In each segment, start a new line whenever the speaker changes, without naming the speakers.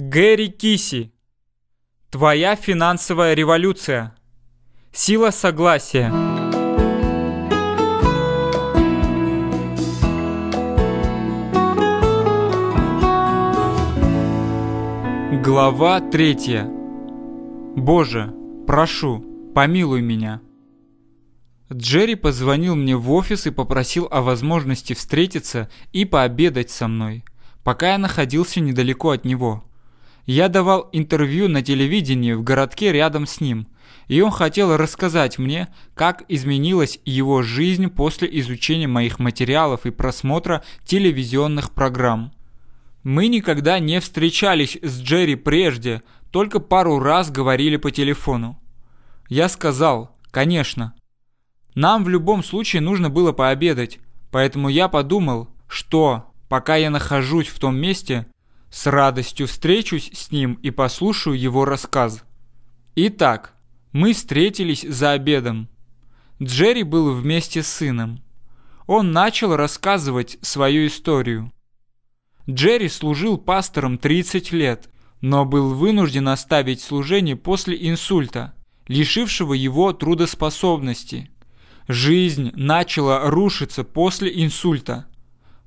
Гэри Киси. Твоя финансовая революция. Сила согласия. Глава третья. Боже, прошу, помилуй меня. Джерри позвонил мне в офис и попросил о возможности встретиться и пообедать со мной, пока я находился недалеко от него. Я давал интервью на телевидении в городке рядом с ним, и он хотел рассказать мне, как изменилась его жизнь после изучения моих материалов и просмотра телевизионных программ. Мы никогда не встречались с Джерри прежде, только пару раз говорили по телефону. Я сказал, конечно. Нам в любом случае нужно было пообедать, поэтому я подумал, что пока я нахожусь в том месте, с радостью встречусь с ним и послушаю его рассказ. Итак, мы встретились за обедом. Джерри был вместе с сыном. Он начал рассказывать свою историю. Джерри служил пастором 30 лет, но был вынужден оставить служение после инсульта, лишившего его трудоспособности. Жизнь начала рушиться после инсульта.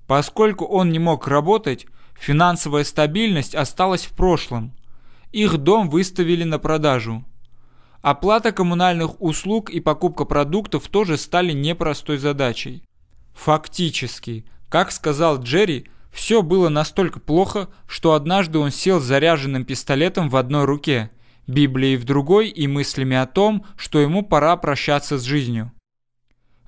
Поскольку он не мог работать, Финансовая стабильность осталась в прошлом. Их дом выставили на продажу. Оплата коммунальных услуг и покупка продуктов тоже стали непростой задачей. Фактически, как сказал Джерри, все было настолько плохо, что однажды он сел с заряженным пистолетом в одной руке, Библией в другой и мыслями о том, что ему пора прощаться с жизнью.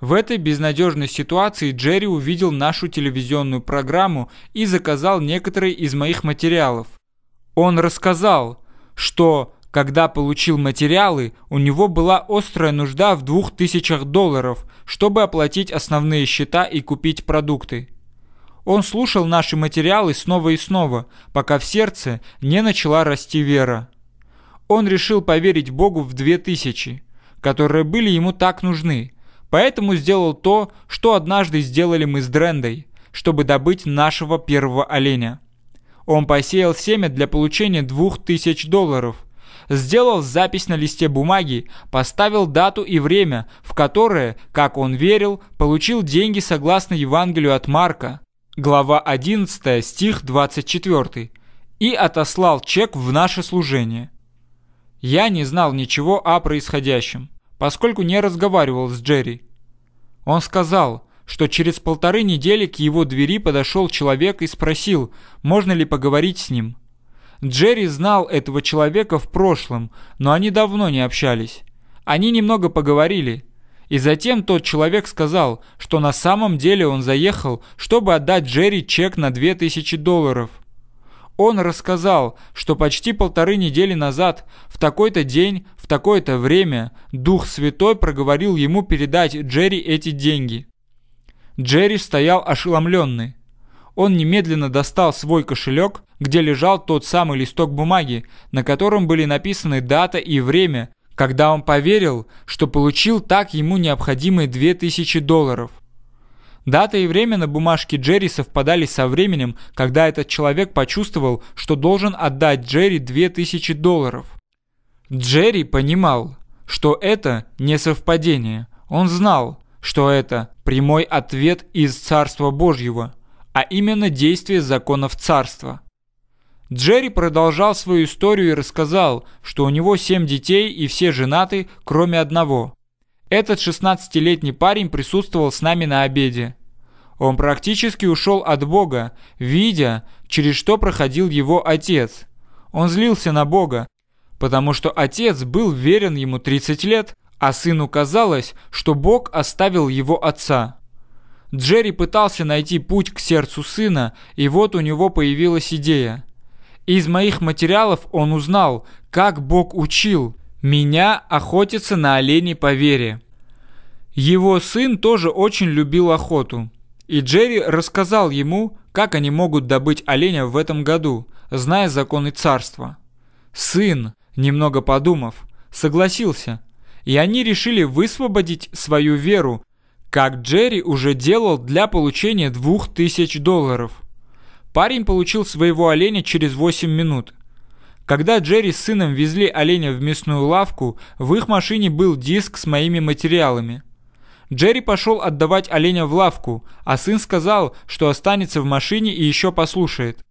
В этой безнадежной ситуации Джерри увидел нашу телевизионную программу и заказал некоторые из моих материалов. Он рассказал, что, когда получил материалы, у него была острая нужда в двух тысячах долларов, чтобы оплатить основные счета и купить продукты. Он слушал наши материалы снова и снова, пока в сердце не начала расти вера. Он решил поверить Богу в две тысячи, которые были ему так нужны, Поэтому сделал то, что однажды сделали мы с Дрендой, чтобы добыть нашего первого оленя. Он посеял семя для получения 2000 долларов. Сделал запись на листе бумаги, поставил дату и время, в которое, как он верил, получил деньги согласно Евангелию от Марка, глава 11, стих 24, и отослал чек в наше служение. Я не знал ничего о происходящем поскольку не разговаривал с Джерри. Он сказал, что через полторы недели к его двери подошел человек и спросил, можно ли поговорить с ним. Джерри знал этого человека в прошлом, но они давно не общались. Они немного поговорили. И затем тот человек сказал, что на самом деле он заехал, чтобы отдать Джерри чек на 2000 долларов – он рассказал, что почти полторы недели назад, в такой-то день, в такое-то время, Дух Святой проговорил ему передать Джерри эти деньги. Джерри стоял ошеломленный. Он немедленно достал свой кошелек, где лежал тот самый листок бумаги, на котором были написаны дата и время, когда он поверил, что получил так ему необходимые 2000 долларов. Дата и время на бумажке Джерри совпадали со временем, когда этот человек почувствовал, что должен отдать Джерри 2000 долларов. Джерри понимал, что это не совпадение. Он знал, что это прямой ответ из Царства Божьего, а именно действие законов Царства. Джерри продолжал свою историю и рассказал, что у него семь детей и все женаты, кроме одного – этот 16-летний парень присутствовал с нами на обеде. Он практически ушел от Бога, видя, через что проходил его отец. Он злился на Бога, потому что отец был верен ему 30 лет, а сыну казалось, что Бог оставил его отца. Джерри пытался найти путь к сердцу сына, и вот у него появилась идея. Из моих материалов он узнал, как Бог учил – меня охотиться на оленей по вере. Его сын тоже очень любил охоту. И Джерри рассказал ему, как они могут добыть оленя в этом году, зная законы царства. Сын, немного подумав, согласился, и они решили высвободить свою веру, как Джерри уже делал для получения двух тысяч долларов. Парень получил своего оленя через 8 минут, когда Джерри с сыном везли оленя в мясную лавку, в их машине был диск с моими материалами. Джерри пошел отдавать оленя в лавку, а сын сказал, что останется в машине и еще послушает.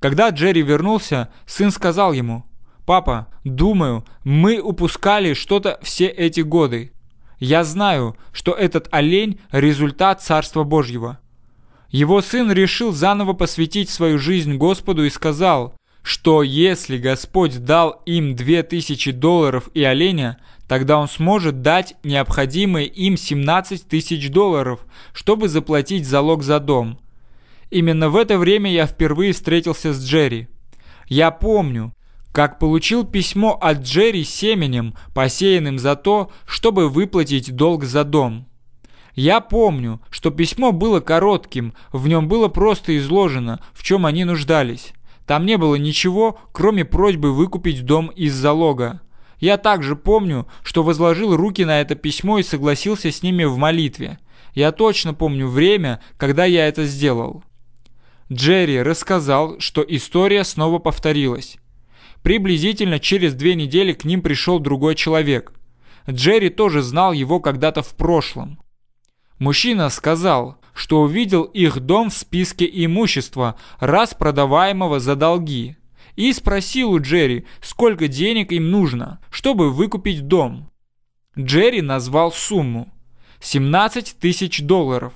Когда Джерри вернулся, сын сказал ему, «Папа, думаю, мы упускали что-то все эти годы. Я знаю, что этот олень – результат Царства Божьего». Его сын решил заново посвятить свою жизнь Господу и сказал – что если Господь дал им 2000 долларов и оленя, тогда он сможет дать необходимые им 17 тысяч долларов, чтобы заплатить залог за дом. Именно в это время я впервые встретился с Джерри. Я помню, как получил письмо от Джерри с семенем, посеянным за то, чтобы выплатить долг за дом. Я помню, что письмо было коротким, в нем было просто изложено, в чем они нуждались. Там не было ничего, кроме просьбы выкупить дом из залога. Я также помню, что возложил руки на это письмо и согласился с ними в молитве. Я точно помню время, когда я это сделал. Джерри рассказал, что история снова повторилась. Приблизительно через две недели к ним пришел другой человек. Джерри тоже знал его когда-то в прошлом. Мужчина сказал, что увидел их дом в списке имущества, раз продаваемого за долги, и спросил у Джерри, сколько денег им нужно, чтобы выкупить дом. Джерри назвал сумму – 17 тысяч долларов.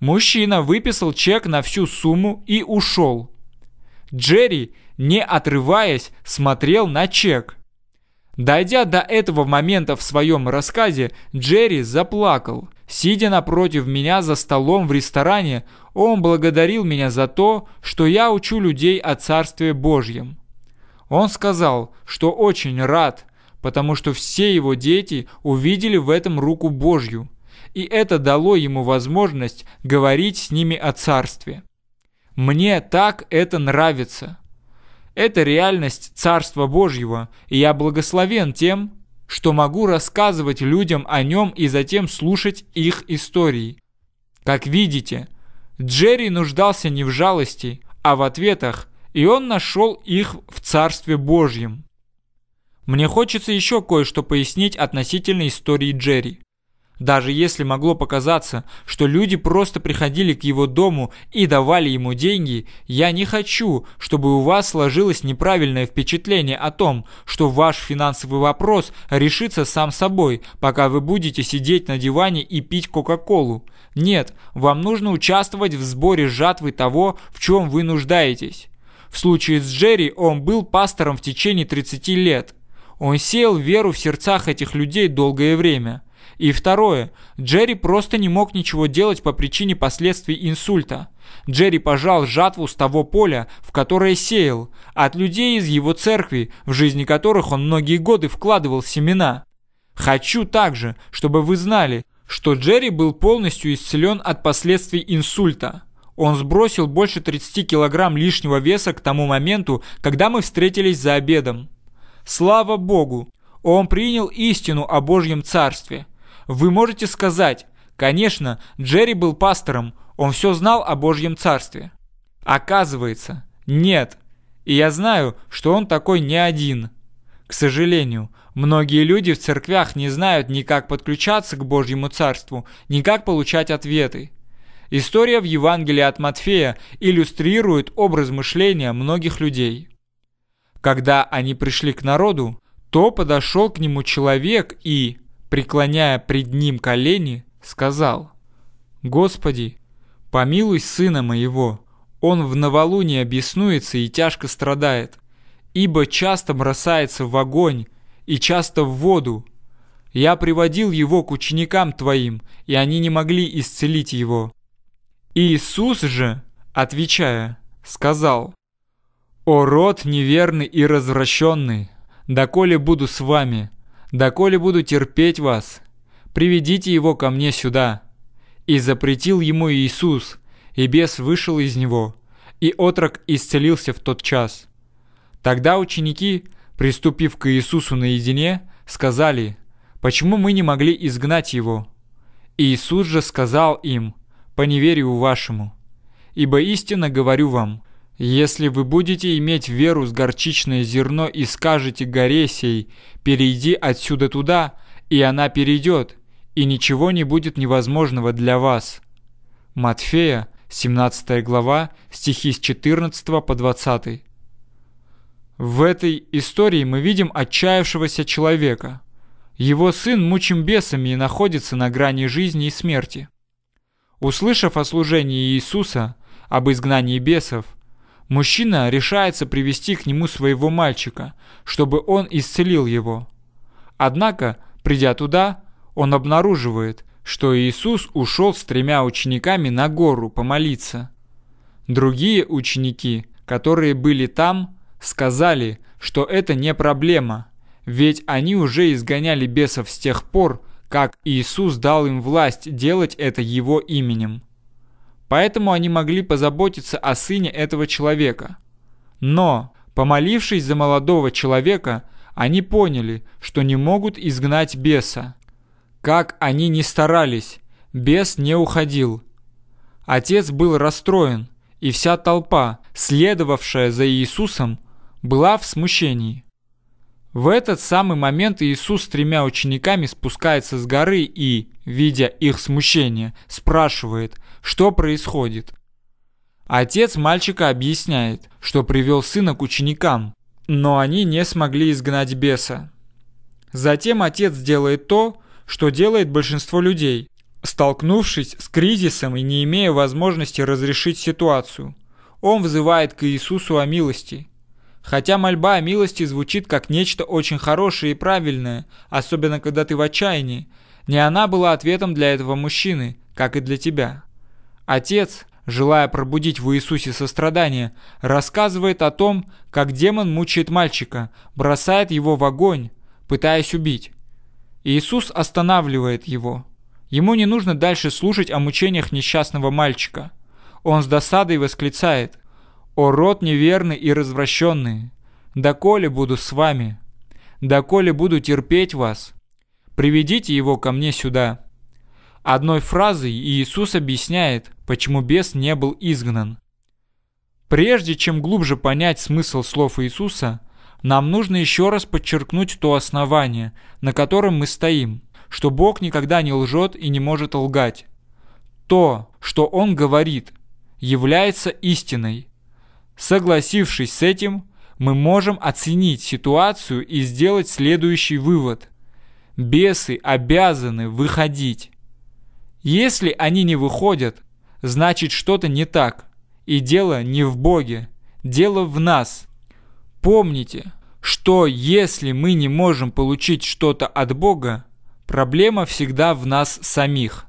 Мужчина выписал чек на всю сумму и ушел. Джерри, не отрываясь, смотрел на чек. Дойдя до этого момента в своем рассказе, Джерри заплакал – Сидя напротив меня за столом в ресторане, он благодарил меня за то, что я учу людей о Царстве Божьем. Он сказал, что очень рад, потому что все его дети увидели в этом руку Божью, и это дало ему возможность говорить с ними о Царстве. Мне так это нравится. Это реальность Царства Божьего, и я благословен тем, что могу рассказывать людям о нем и затем слушать их истории. Как видите, Джерри нуждался не в жалости, а в ответах, и он нашел их в Царстве Божьем. Мне хочется еще кое-что пояснить относительно истории Джерри. Даже если могло показаться, что люди просто приходили к его дому и давали ему деньги, я не хочу, чтобы у вас сложилось неправильное впечатление о том, что ваш финансовый вопрос решится сам собой, пока вы будете сидеть на диване и пить Кока-Колу. Нет, вам нужно участвовать в сборе жатвы того, в чем вы нуждаетесь. В случае с Джерри он был пастором в течение 30 лет. Он сеял веру в сердцах этих людей долгое время – и второе. Джерри просто не мог ничего делать по причине последствий инсульта. Джерри пожал жатву с того поля, в которое сеял, от людей из его церкви, в жизни которых он многие годы вкладывал семена. Хочу также, чтобы вы знали, что Джерри был полностью исцелен от последствий инсульта. Он сбросил больше 30 килограмм лишнего веса к тому моменту, когда мы встретились за обедом. Слава Богу! Он принял истину о Божьем Царстве – вы можете сказать, конечно, Джерри был пастором, он все знал о Божьем Царстве. Оказывается, нет. И я знаю, что он такой не один. К сожалению, многие люди в церквях не знают ни как подключаться к Божьему Царству, ни как получать ответы. История в Евангелии от Матфея иллюстрирует образ мышления многих людей. Когда они пришли к народу, то подошел к нему человек и, преклоняя пред ним колени, сказал, «Господи, помилуй сына моего, он в новолуние обеснуется и тяжко страдает, ибо часто бросается в огонь и часто в воду. Я приводил его к ученикам твоим, и они не могли исцелить его». Иисус же, отвечая, сказал, «О род неверный и развращенный, доколе буду с вами, доколе буду терпеть вас, приведите его ко мне сюда». И запретил ему Иисус, и бес вышел из него, и отрок исцелился в тот час. Тогда ученики, приступив к Иисусу наедине, сказали, «Почему мы не могли изгнать его?» Иисус же сказал им, «По неверию вашему, ибо истинно говорю вам, если вы будете иметь веру с горчичное зерно и скажете Горесей, перейди отсюда туда, и она перейдет, и ничего не будет невозможного для вас. Матфея, 17 глава, стихи с 14 по 20. В этой истории мы видим отчаявшегося человека. Его сын мучим бесами и находится на грани жизни и смерти. Услышав о служении Иисуса, об изгнании бесов – Мужчина решается привести к нему своего мальчика, чтобы он исцелил его. Однако, придя туда, он обнаруживает, что Иисус ушел с тремя учениками на гору помолиться. Другие ученики, которые были там, сказали, что это не проблема, ведь они уже изгоняли бесов с тех пор, как Иисус дал им власть делать это его именем. Поэтому они могли позаботиться о сыне этого человека. Но, помолившись за молодого человека, они поняли, что не могут изгнать беса. Как они ни старались, бес не уходил. Отец был расстроен, и вся толпа, следовавшая за Иисусом, была в смущении. В этот самый момент Иисус с тремя учениками спускается с горы и, видя их смущение, спрашивает, что происходит. Отец мальчика объясняет, что привел сына к ученикам, но они не смогли изгнать беса. Затем отец делает то, что делает большинство людей, столкнувшись с кризисом и не имея возможности разрешить ситуацию. Он взывает к Иисусу о милости. Хотя мольба о милости звучит как нечто очень хорошее и правильное, особенно когда ты в отчаянии, не она была ответом для этого мужчины, как и для тебя. Отец, желая пробудить в Иисусе сострадание, рассказывает о том, как демон мучает мальчика, бросает его в огонь, пытаясь убить. Иисус останавливает его. Ему не нужно дальше слушать о мучениях несчастного мальчика. Он с досадой восклицает «О род неверный и развращенный! Доколе буду с вами? Доколе буду терпеть вас? Приведите его ко мне сюда!» Одной фразой Иисус объясняет, почему бес не был изгнан. Прежде чем глубже понять смысл слов Иисуса, нам нужно еще раз подчеркнуть то основание, на котором мы стоим, что Бог никогда не лжет и не может лгать. То, что Он говорит, является истиной. Согласившись с этим, мы можем оценить ситуацию и сделать следующий вывод. Бесы обязаны выходить. Если они не выходят, значит что-то не так. И дело не в Боге, дело в нас. Помните, что если мы не можем получить что-то от Бога, проблема всегда в нас самих.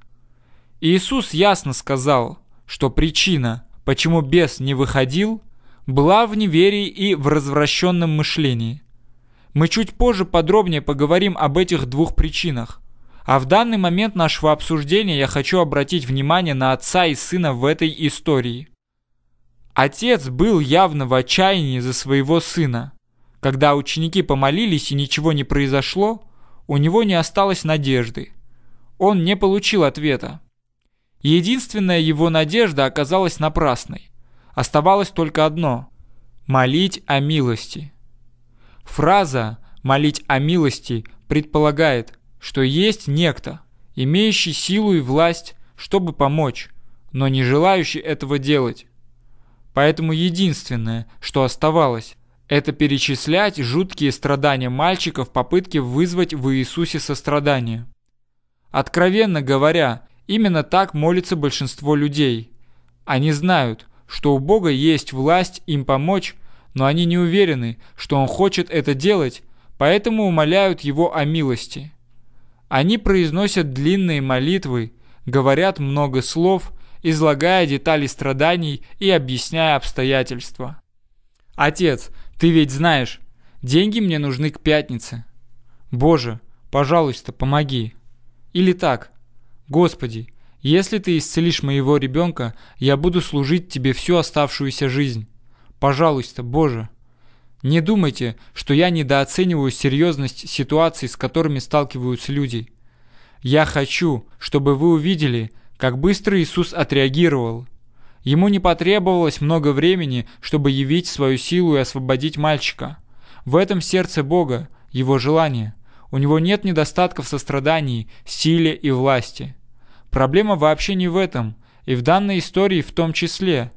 Иисус ясно сказал, что причина, почему бес не выходил, была в неверии и в развращенном мышлении. Мы чуть позже подробнее поговорим об этих двух причинах. А в данный момент нашего обсуждения я хочу обратить внимание на отца и сына в этой истории. Отец был явно в отчаянии за своего сына. Когда ученики помолились и ничего не произошло, у него не осталось надежды. Он не получил ответа. Единственная его надежда оказалась напрасной. Оставалось только одно – молить о милости. Фраза «молить о милости» предполагает, что есть некто, имеющий силу и власть, чтобы помочь, но не желающий этого делать. Поэтому единственное, что оставалось, это перечислять жуткие страдания мальчика в попытке вызвать в Иисусе сострадание. Откровенно говоря, именно так молится большинство людей. Они знают, что у Бога есть власть им помочь, но они не уверены, что Он хочет это делать, поэтому умоляют Его о милости. Они произносят длинные молитвы, говорят много слов, излагая детали страданий и объясняя обстоятельства. «Отец, ты ведь знаешь, деньги мне нужны к пятнице. Боже, пожалуйста, помоги». Или так. «Господи, если ты исцелишь моего ребенка, я буду служить тебе всю оставшуюся жизнь. Пожалуйста, Боже, не думайте, что я недооцениваю серьезность ситуаций, с которыми сталкиваются люди. Я хочу, чтобы вы увидели, как быстро Иисус отреагировал. Ему не потребовалось много времени, чтобы явить свою силу и освободить мальчика. В этом сердце Бога, его желание. У него нет недостатков сострадании, силе и власти. Проблема вообще не в этом, и в данной истории в том числе.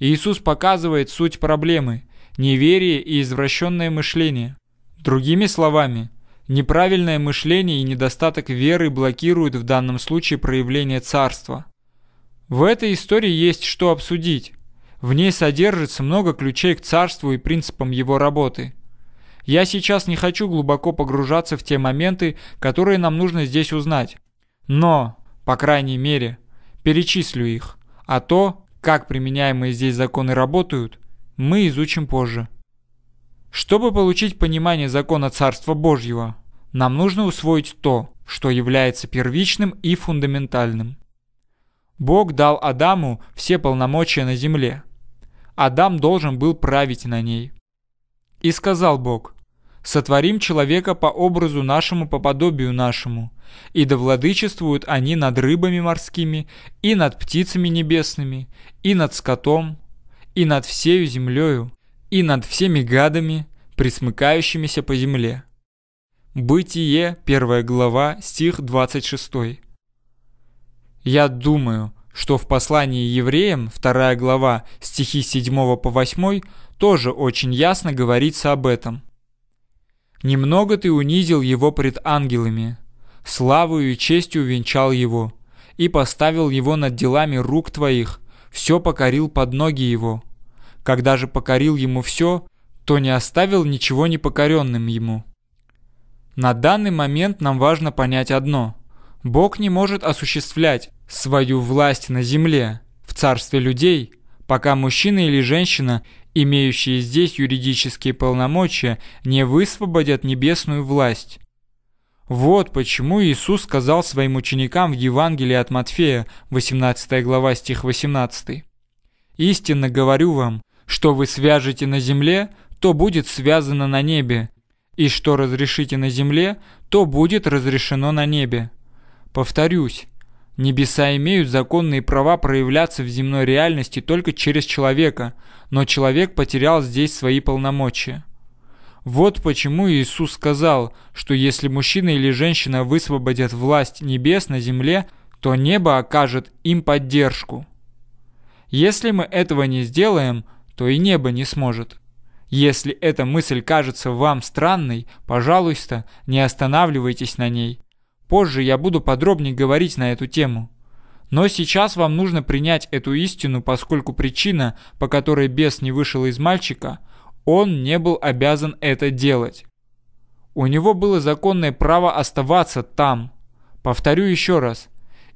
Иисус показывает суть проблемы – неверие и извращенное мышление. Другими словами, неправильное мышление и недостаток веры блокируют в данном случае проявление царства. В этой истории есть что обсудить. В ней содержится много ключей к царству и принципам его работы. Я сейчас не хочу глубоко погружаться в те моменты, которые нам нужно здесь узнать. Но, по крайней мере, перечислю их. А то, как применяемые здесь законы работают, мы изучим позже. Чтобы получить понимание закона Царства Божьего, нам нужно усвоить то, что является первичным и фундаментальным. Бог дал Адаму все полномочия на земле. Адам должен был править на ней. И сказал Бог, «Сотворим человека по образу нашему, по подобию нашему, и да владычествуют они над рыбами морскими, и над птицами небесными, и над скотом, и над всею землею, и над всеми гадами, присмыкающимися по земле. Бытие, первая глава, стих 26. Я думаю, что в послании евреям, вторая глава, стихи 7 по 8, тоже очень ясно говорится об этом. «Немного ты унизил его пред ангелами, славою и честью венчал его, и поставил его над делами рук твоих, все покорил под ноги его, когда же покорил ему все, то не оставил ничего непокоренным ему. На данный момент нам важно понять одно. Бог не может осуществлять свою власть на земле, в царстве людей, пока мужчина или женщина, имеющие здесь юридические полномочия, не высвободят небесную власть. Вот почему Иисус сказал своим ученикам в Евангелии от Матфея, 18 глава, стих 18. «Истинно говорю вам, что вы свяжете на земле, то будет связано на небе, и что разрешите на земле, то будет разрешено на небе. Повторюсь, небеса имеют законные права проявляться в земной реальности только через человека, но человек потерял здесь свои полномочия. Вот почему Иисус сказал, что если мужчина или женщина высвободят власть небес на земле, то небо окажет им поддержку. Если мы этого не сделаем – то и небо не сможет. Если эта мысль кажется вам странной, пожалуйста, не останавливайтесь на ней. Позже я буду подробнее говорить на эту тему. Но сейчас вам нужно принять эту истину, поскольку причина, по которой бес не вышел из мальчика, он не был обязан это делать. У него было законное право оставаться там. Повторю еще раз.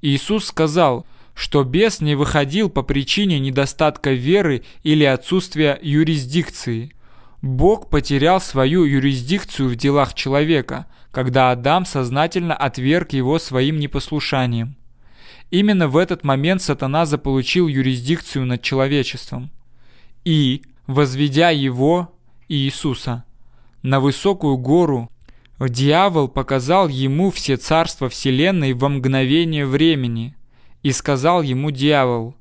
Иисус сказал – что бес не выходил по причине недостатка веры или отсутствия юрисдикции. Бог потерял свою юрисдикцию в делах человека, когда Адам сознательно отверг его своим непослушанием. Именно в этот момент сатана заполучил юрисдикцию над человечеством. И, возведя его, Иисуса, на высокую гору, дьявол показал ему все царства вселенной во мгновение времени – и сказал ему дьявол,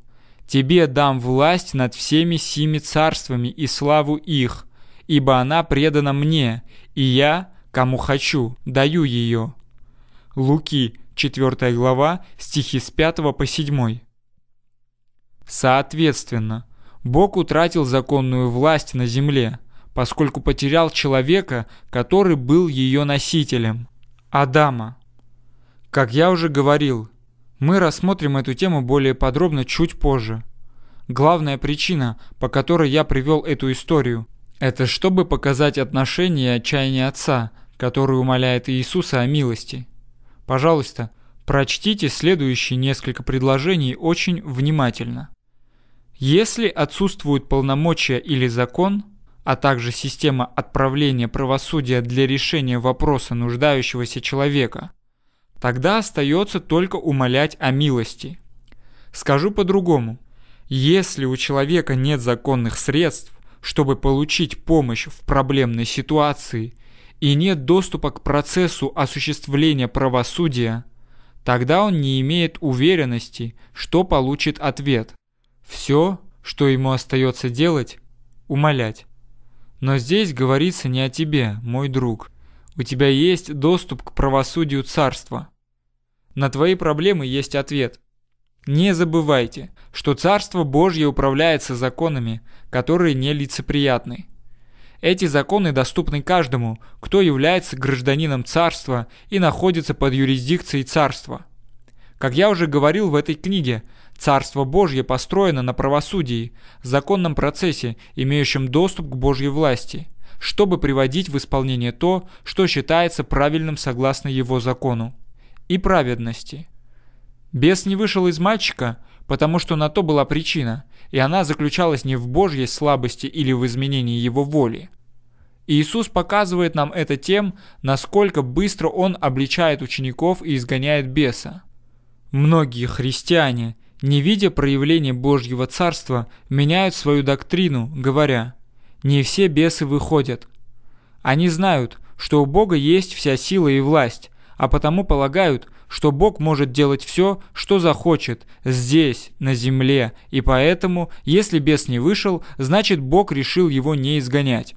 «Тебе дам власть над всеми сими царствами и славу их, ибо она предана мне, и я, кому хочу, даю ее». Луки, 4 глава, стихи с 5 по 7. Соответственно, Бог утратил законную власть на земле, поскольку потерял человека, который был ее носителем – Адама. Как я уже говорил, мы рассмотрим эту тему более подробно чуть позже. Главная причина, по которой я привел эту историю, это чтобы показать отношение и отчаяние отца, который умоляет Иисуса о милости. Пожалуйста, прочтите следующие несколько предложений очень внимательно. Если отсутствуют полномочия или закон, а также система отправления правосудия для решения вопроса нуждающегося человека – Тогда остается только умолять о милости. Скажу по-другому. Если у человека нет законных средств, чтобы получить помощь в проблемной ситуации и нет доступа к процессу осуществления правосудия, тогда он не имеет уверенности, что получит ответ. Все, что ему остается делать – умолять. Но здесь говорится не о тебе, мой друг – у тебя есть доступ к правосудию царства. На твои проблемы есть ответ. Не забывайте, что Царство Божье управляется законами, которые нелицеприятны. Эти законы доступны каждому, кто является гражданином Царства и находится под юрисдикцией Царства. Как я уже говорил в этой книге, Царство Божье построено на правосудии, законном процессе, имеющем доступ к Божьей власти – чтобы приводить в исполнение то, что считается правильным согласно его закону и праведности. Бес не вышел из мальчика, потому что на то была причина, и она заключалась не в Божьей слабости или в изменении его воли. Иисус показывает нам это тем, насколько быстро Он обличает учеников и изгоняет беса. Многие христиане, не видя проявления Божьего Царства, меняют свою доктрину, говоря – не все бесы выходят. Они знают, что у Бога есть вся сила и власть, а потому полагают, что Бог может делать все, что захочет, здесь, на земле, и поэтому, если бес не вышел, значит Бог решил его не изгонять.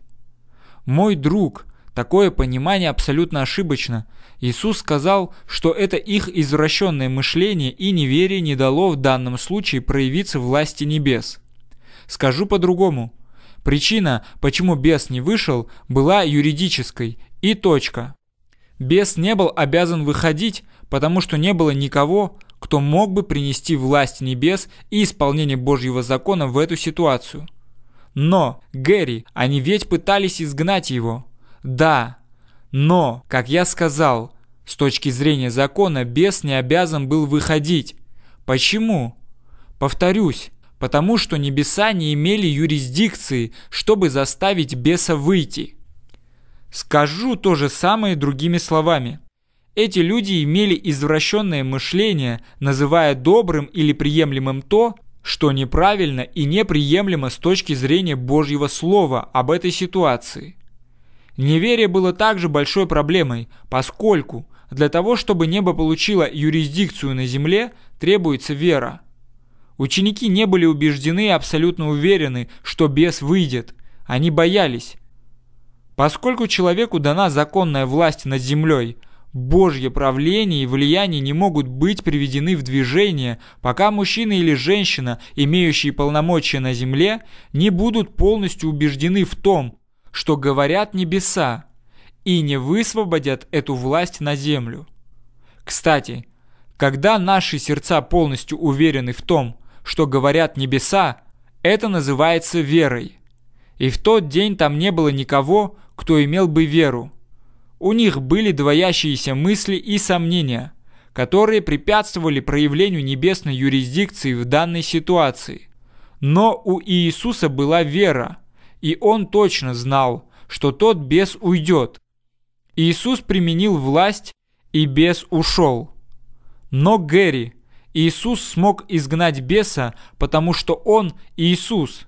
«Мой друг», такое понимание абсолютно ошибочно. Иисус сказал, что это их извращенное мышление и неверие не дало в данном случае проявиться власти небес. Скажу по-другому – Причина, почему бес не вышел, была юридической и точка. Бес не был обязан выходить, потому что не было никого, кто мог бы принести власть небес и исполнение Божьего закона в эту ситуацию. Но, Гэри, они ведь пытались изгнать его. Да, но, как я сказал, с точки зрения закона бес не обязан был выходить. Почему? Повторюсь, потому что небеса не имели юрисдикции, чтобы заставить беса выйти. Скажу то же самое другими словами. Эти люди имели извращенное мышление, называя добрым или приемлемым то, что неправильно и неприемлемо с точки зрения Божьего Слова об этой ситуации. Неверие было также большой проблемой, поскольку для того, чтобы небо получило юрисдикцию на земле, требуется вера – Ученики не были убеждены и абсолютно уверены, что бес выйдет. Они боялись. Поскольку человеку дана законная власть над землей, Божье правление и влияние не могут быть приведены в движение, пока мужчина или женщина, имеющие полномочия на земле, не будут полностью убеждены в том, что говорят небеса, и не высвободят эту власть на землю. Кстати, когда наши сердца полностью уверены в том, что говорят небеса, это называется верой. И в тот день там не было никого, кто имел бы веру. У них были двоящиеся мысли и сомнения, которые препятствовали проявлению небесной юрисдикции в данной ситуации. Но у Иисуса была вера, и он точно знал, что тот бес уйдет. Иисус применил власть, и бес ушел. Но Гэри – Иисус смог изгнать беса, потому что Он Иисус.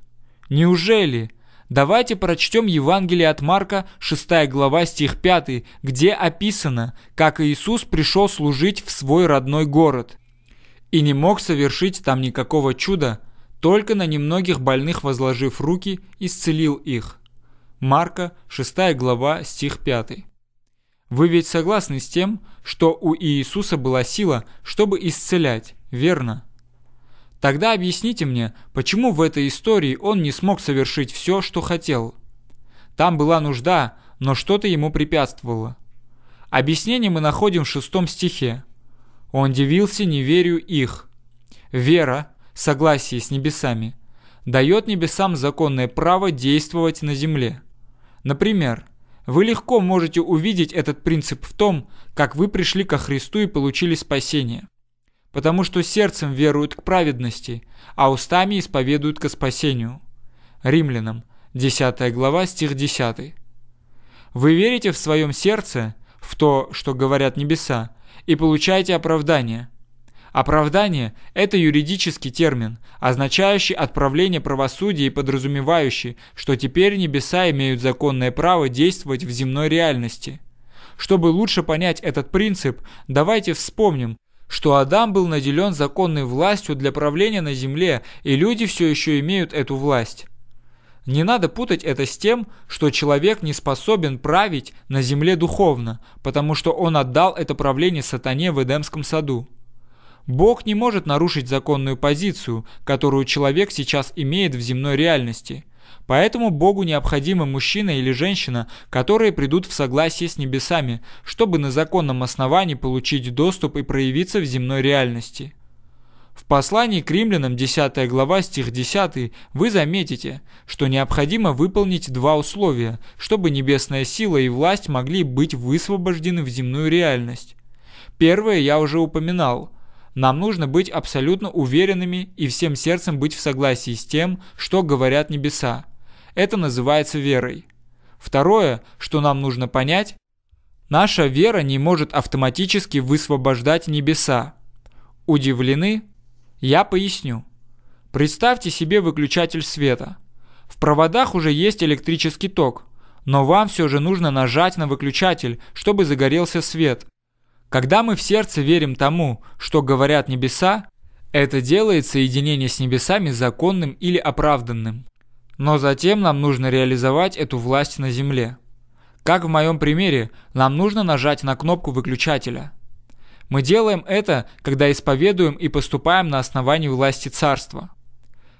Неужели? Давайте прочтем Евангелие от Марка, 6 глава, стих 5, где описано, как Иисус пришел служить в свой родной город. И не мог совершить там никакого чуда, только на немногих больных возложив руки, исцелил их. Марка, 6 глава, стих 5. Вы ведь согласны с тем, что у Иисуса была сила, чтобы исцелять, верно? Тогда объясните мне, почему в этой истории он не смог совершить все, что хотел? Там была нужда, но что-то ему препятствовало. Объяснение мы находим в шестом стихе. «Он дивился неверию их». Вера, согласие с небесами, дает небесам законное право действовать на земле. Например, вы легко можете увидеть этот принцип в том, как вы пришли ко Христу и получили спасение потому что сердцем веруют к праведности, а устами исповедуют ко спасению. Римлянам, 10 глава, стих 10. Вы верите в своем сердце, в то, что говорят небеса, и получаете оправдание. Оправдание – это юридический термин, означающий отправление правосудия и подразумевающий, что теперь небеса имеют законное право действовать в земной реальности – чтобы лучше понять этот принцип, давайте вспомним, что Адам был наделен законной властью для правления на земле, и люди все еще имеют эту власть. Не надо путать это с тем, что человек не способен править на земле духовно, потому что он отдал это правление сатане в Эдемском саду. Бог не может нарушить законную позицию, которую человек сейчас имеет в земной реальности – Поэтому Богу необходимы мужчина или женщина, которые придут в согласие с небесами, чтобы на законном основании получить доступ и проявиться в земной реальности. В послании к римлянам 10 глава стих 10 вы заметите, что необходимо выполнить два условия, чтобы небесная сила и власть могли быть высвобождены в земную реальность. Первое я уже упоминал. Нам нужно быть абсолютно уверенными и всем сердцем быть в согласии с тем, что говорят небеса. Это называется верой. Второе, что нам нужно понять, наша вера не может автоматически высвобождать небеса. Удивлены? Я поясню. Представьте себе выключатель света. В проводах уже есть электрический ток, но вам все же нужно нажать на выключатель, чтобы загорелся свет. Когда мы в сердце верим тому, что говорят небеса, это делает соединение с небесами законным или оправданным. Но затем нам нужно реализовать эту власть на Земле. Как в моем примере, нам нужно нажать на кнопку выключателя. Мы делаем это, когда исповедуем и поступаем на основании власти царства.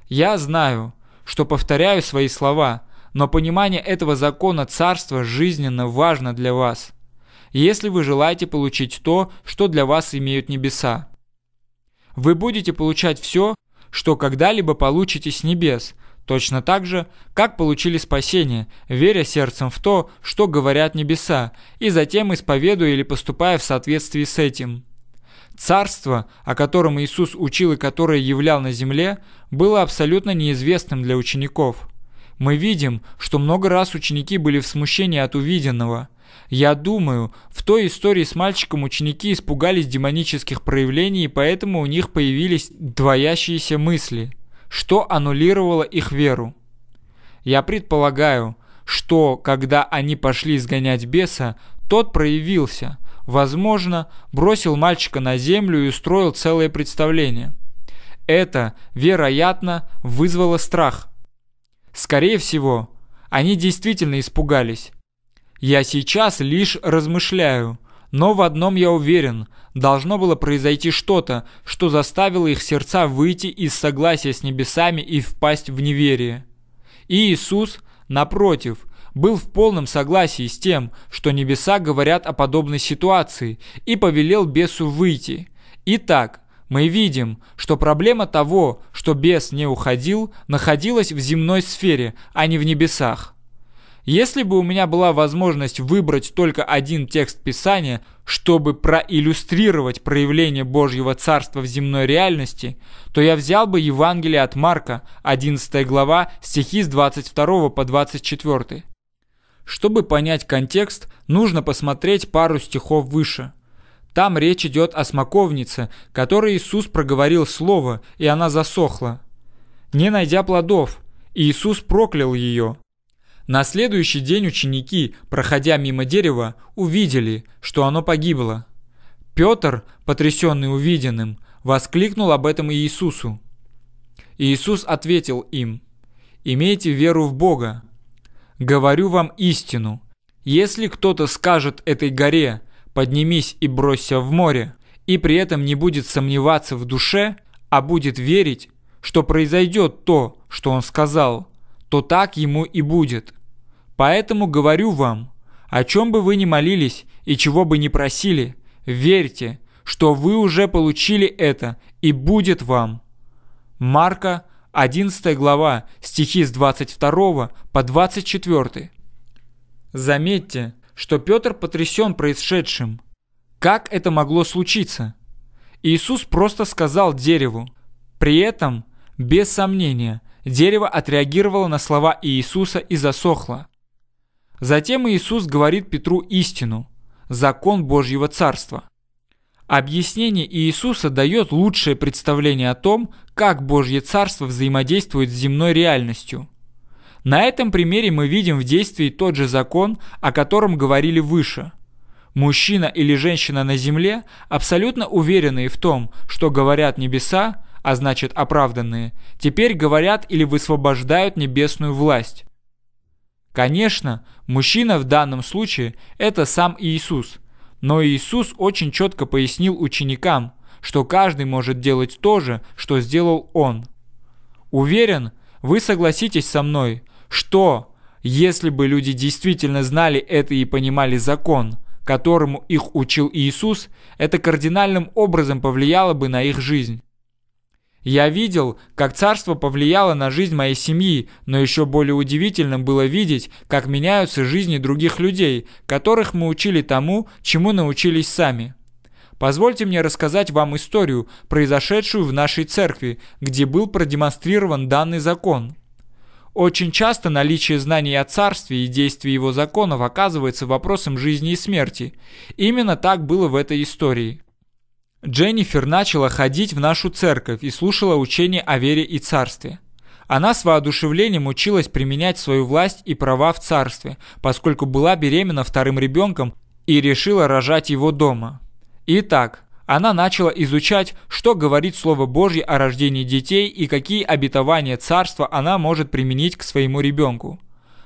Я знаю, что повторяю свои слова, но понимание этого закона царства жизненно важно для вас, если вы желаете получить то, что для вас имеют небеса. Вы будете получать все, что когда-либо получите с небес – Точно так же, как получили спасение, веря сердцем в то, что говорят небеса, и затем исповедуя или поступая в соответствии с этим. Царство, о котором Иисус учил и которое являл на земле, было абсолютно неизвестным для учеников. Мы видим, что много раз ученики были в смущении от увиденного. Я думаю, в той истории с мальчиком ученики испугались демонических проявлений, и поэтому у них появились двоящиеся мысли – что аннулировало их веру. Я предполагаю, что когда они пошли изгонять беса, тот проявился, возможно, бросил мальчика на землю и устроил целое представление. Это, вероятно, вызвало страх. Скорее всего, они действительно испугались. Я сейчас лишь размышляю, но в одном я уверен, должно было произойти что-то, что заставило их сердца выйти из согласия с небесами и впасть в неверие. И Иисус, напротив, был в полном согласии с тем, что небеса говорят о подобной ситуации, и повелел бесу выйти. Итак, мы видим, что проблема того, что бес не уходил, находилась в земной сфере, а не в небесах. Если бы у меня была возможность выбрать только один текст Писания, чтобы проиллюстрировать проявление Божьего Царства в земной реальности, то я взял бы Евангелие от Марка, 11 глава, стихи с 22 по 24. Чтобы понять контекст, нужно посмотреть пару стихов выше. Там речь идет о смоковнице, которой Иисус проговорил слово, и она засохла. Не найдя плодов, Иисус проклял ее. На следующий день ученики, проходя мимо дерева, увидели, что оно погибло. Петр, потрясенный увиденным, воскликнул об этом Иисусу. Иисус ответил им, «Имейте веру в Бога. Говорю вам истину. Если кто-то скажет этой горе, поднимись и бросься в море, и при этом не будет сомневаться в душе, а будет верить, что произойдет то, что он сказал, то так ему и будет. Поэтому говорю вам, о чем бы вы ни молились и чего бы ни просили, верьте, что вы уже получили это и будет вам. Марка 11 глава, стихи с 22 по 24. Заметьте, что Петр потрясен происшедшим. Как это могло случиться? Иисус просто сказал дереву. При этом, без сомнения, дерево отреагировало на слова Иисуса и засохло. Затем Иисус говорит Петру истину, закон Божьего Царства. Объяснение Иисуса дает лучшее представление о том, как Божье Царство взаимодействует с земной реальностью. На этом примере мы видим в действии тот же закон, о котором говорили выше. Мужчина или женщина на земле, абсолютно уверенные в том, что говорят небеса, а значит оправданные, теперь говорят или высвобождают небесную власть, Конечно, мужчина в данном случае – это сам Иисус. Но Иисус очень четко пояснил ученикам, что каждый может делать то же, что сделал Он. Уверен, вы согласитесь со мной, что если бы люди действительно знали это и понимали закон, которому их учил Иисус, это кардинальным образом повлияло бы на их жизнь. Я видел, как царство повлияло на жизнь моей семьи, но еще более удивительным было видеть, как меняются жизни других людей, которых мы учили тому, чему научились сами. Позвольте мне рассказать вам историю, произошедшую в нашей церкви, где был продемонстрирован данный закон. Очень часто наличие знаний о царстве и действии его законов оказывается вопросом жизни и смерти. Именно так было в этой истории. Дженнифер начала ходить в нашу церковь и слушала учение о вере и царстве. Она с воодушевлением училась применять свою власть и права в царстве, поскольку была беременна вторым ребенком и решила рожать его дома. Итак, она начала изучать, что говорит Слово Божье о рождении детей и какие обетования царства она может применить к своему ребенку.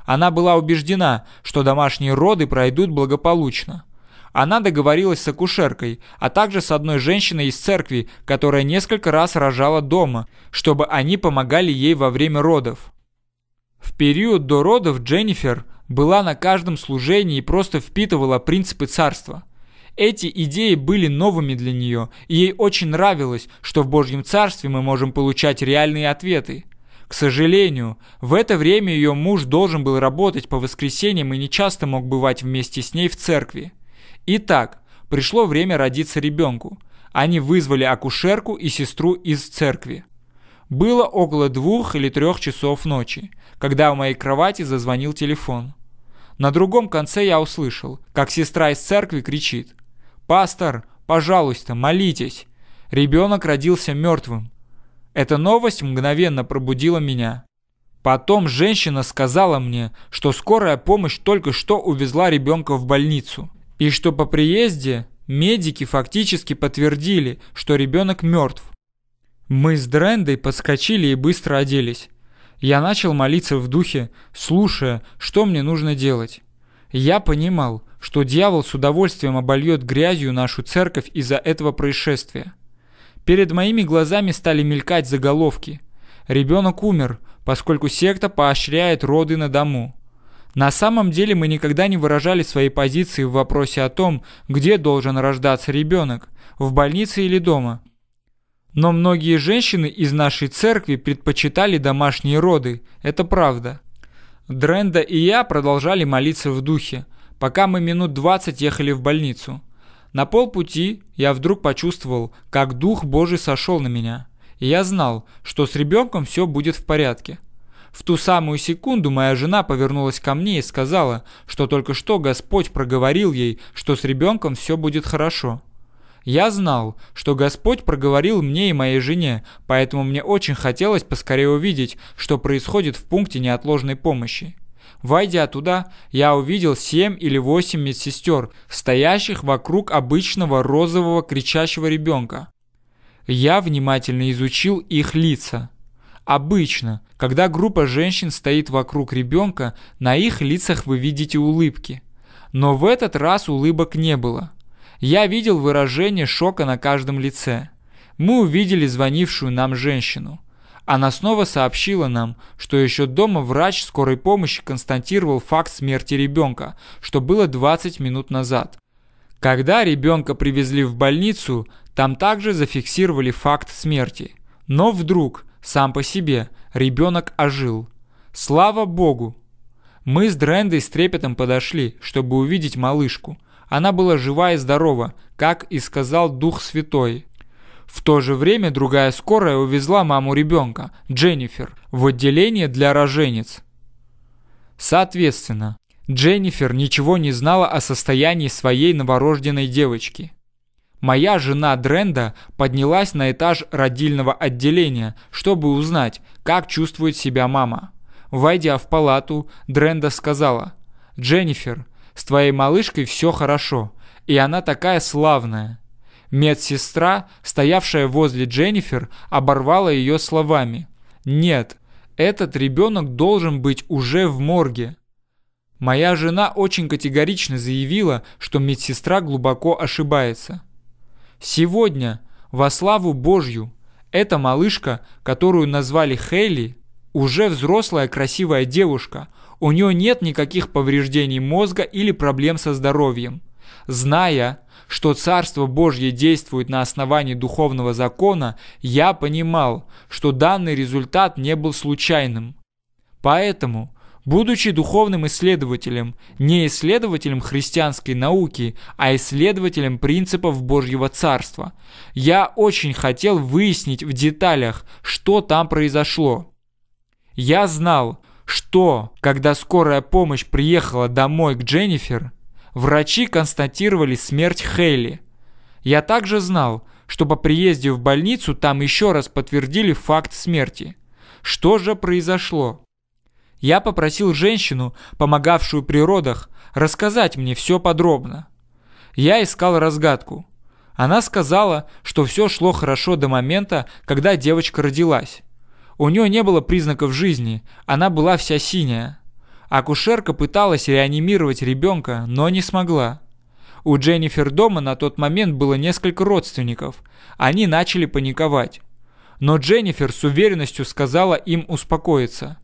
Она была убеждена, что домашние роды пройдут благополучно – она договорилась с акушеркой, а также с одной женщиной из церкви, которая несколько раз рожала дома, чтобы они помогали ей во время родов. В период до родов Дженнифер была на каждом служении и просто впитывала принципы царства. Эти идеи были новыми для нее, и ей очень нравилось, что в Божьем Царстве мы можем получать реальные ответы. К сожалению, в это время ее муж должен был работать по воскресеньям и нечасто мог бывать вместе с ней в церкви. Итак, пришло время родиться ребенку. Они вызвали акушерку и сестру из церкви. Было около двух или трех часов ночи, когда у моей кровати зазвонил телефон. На другом конце я услышал, как сестра из церкви кричит «Пастор, пожалуйста, молитесь!» Ребенок родился мертвым. Эта новость мгновенно пробудила меня. Потом женщина сказала мне, что скорая помощь только что увезла ребенка в больницу. И что по приезде медики фактически подтвердили, что ребенок мертв. Мы с Дрендой подскочили и быстро оделись. Я начал молиться в духе, слушая, что мне нужно делать. Я понимал, что дьявол с удовольствием обольет грязью нашу церковь из-за этого происшествия. Перед моими глазами стали мелькать заголовки. Ребенок умер, поскольку секта поощряет роды на дому. На самом деле мы никогда не выражали свои позиции в вопросе о том, где должен рождаться ребенок – в больнице или дома. Но многие женщины из нашей церкви предпочитали домашние роды, это правда. Дренда и я продолжали молиться в духе, пока мы минут 20 ехали в больницу. На полпути я вдруг почувствовал, как Дух Божий сошел на меня, и я знал, что с ребенком все будет в порядке – в ту самую секунду моя жена повернулась ко мне и сказала, что только что Господь проговорил ей, что с ребенком все будет хорошо. Я знал, что Господь проговорил мне и моей жене, поэтому мне очень хотелось поскорее увидеть, что происходит в пункте неотложной помощи. Войдя туда, я увидел семь или восемь медсестер, стоящих вокруг обычного розового кричащего ребенка. Я внимательно изучил их лица. Обычно, когда группа женщин стоит вокруг ребенка, на их лицах вы видите улыбки. Но в этот раз улыбок не было. Я видел выражение шока на каждом лице. Мы увидели звонившую нам женщину. Она снова сообщила нам, что еще дома врач скорой помощи констатировал факт смерти ребенка, что было 20 минут назад. Когда ребенка привезли в больницу, там также зафиксировали факт смерти. Но вдруг – сам по себе ребенок ожил. Слава богу! Мы с Дрендой с трепетом подошли, чтобы увидеть малышку. Она была жива и здорова, как и сказал Дух Святой. В то же время другая скорая увезла маму ребенка, Дженнифер, в отделение для роженец. Соответственно, Дженнифер ничего не знала о состоянии своей новорожденной девочки. Моя жена Дренда поднялась на этаж родильного отделения, чтобы узнать, как чувствует себя мама. Войдя в палату, Дренда сказала, «Дженнифер, с твоей малышкой все хорошо, и она такая славная». Медсестра, стоявшая возле Дженнифер, оборвала ее словами. «Нет, этот ребенок должен быть уже в морге». Моя жена очень категорично заявила, что медсестра глубоко ошибается. Сегодня, во славу Божью, эта малышка, которую назвали Хейли, уже взрослая красивая девушка. У нее нет никаких повреждений мозга или проблем со здоровьем. Зная, что Царство Божье действует на основании духовного закона, я понимал, что данный результат не был случайным. Поэтому – Будучи духовным исследователем, не исследователем христианской науки, а исследователем принципов Божьего Царства, я очень хотел выяснить в деталях, что там произошло. Я знал, что, когда скорая помощь приехала домой к Дженнифер, врачи констатировали смерть Хейли. Я также знал, что по приезде в больницу там еще раз подтвердили факт смерти. Что же произошло? я попросил женщину, помогавшую при родах, рассказать мне все подробно. Я искал разгадку. Она сказала, что все шло хорошо до момента, когда девочка родилась. У нее не было признаков жизни, она была вся синяя. Акушерка пыталась реанимировать ребенка, но не смогла. У Дженнифер дома на тот момент было несколько родственников. Они начали паниковать. Но Дженнифер с уверенностью сказала им успокоиться.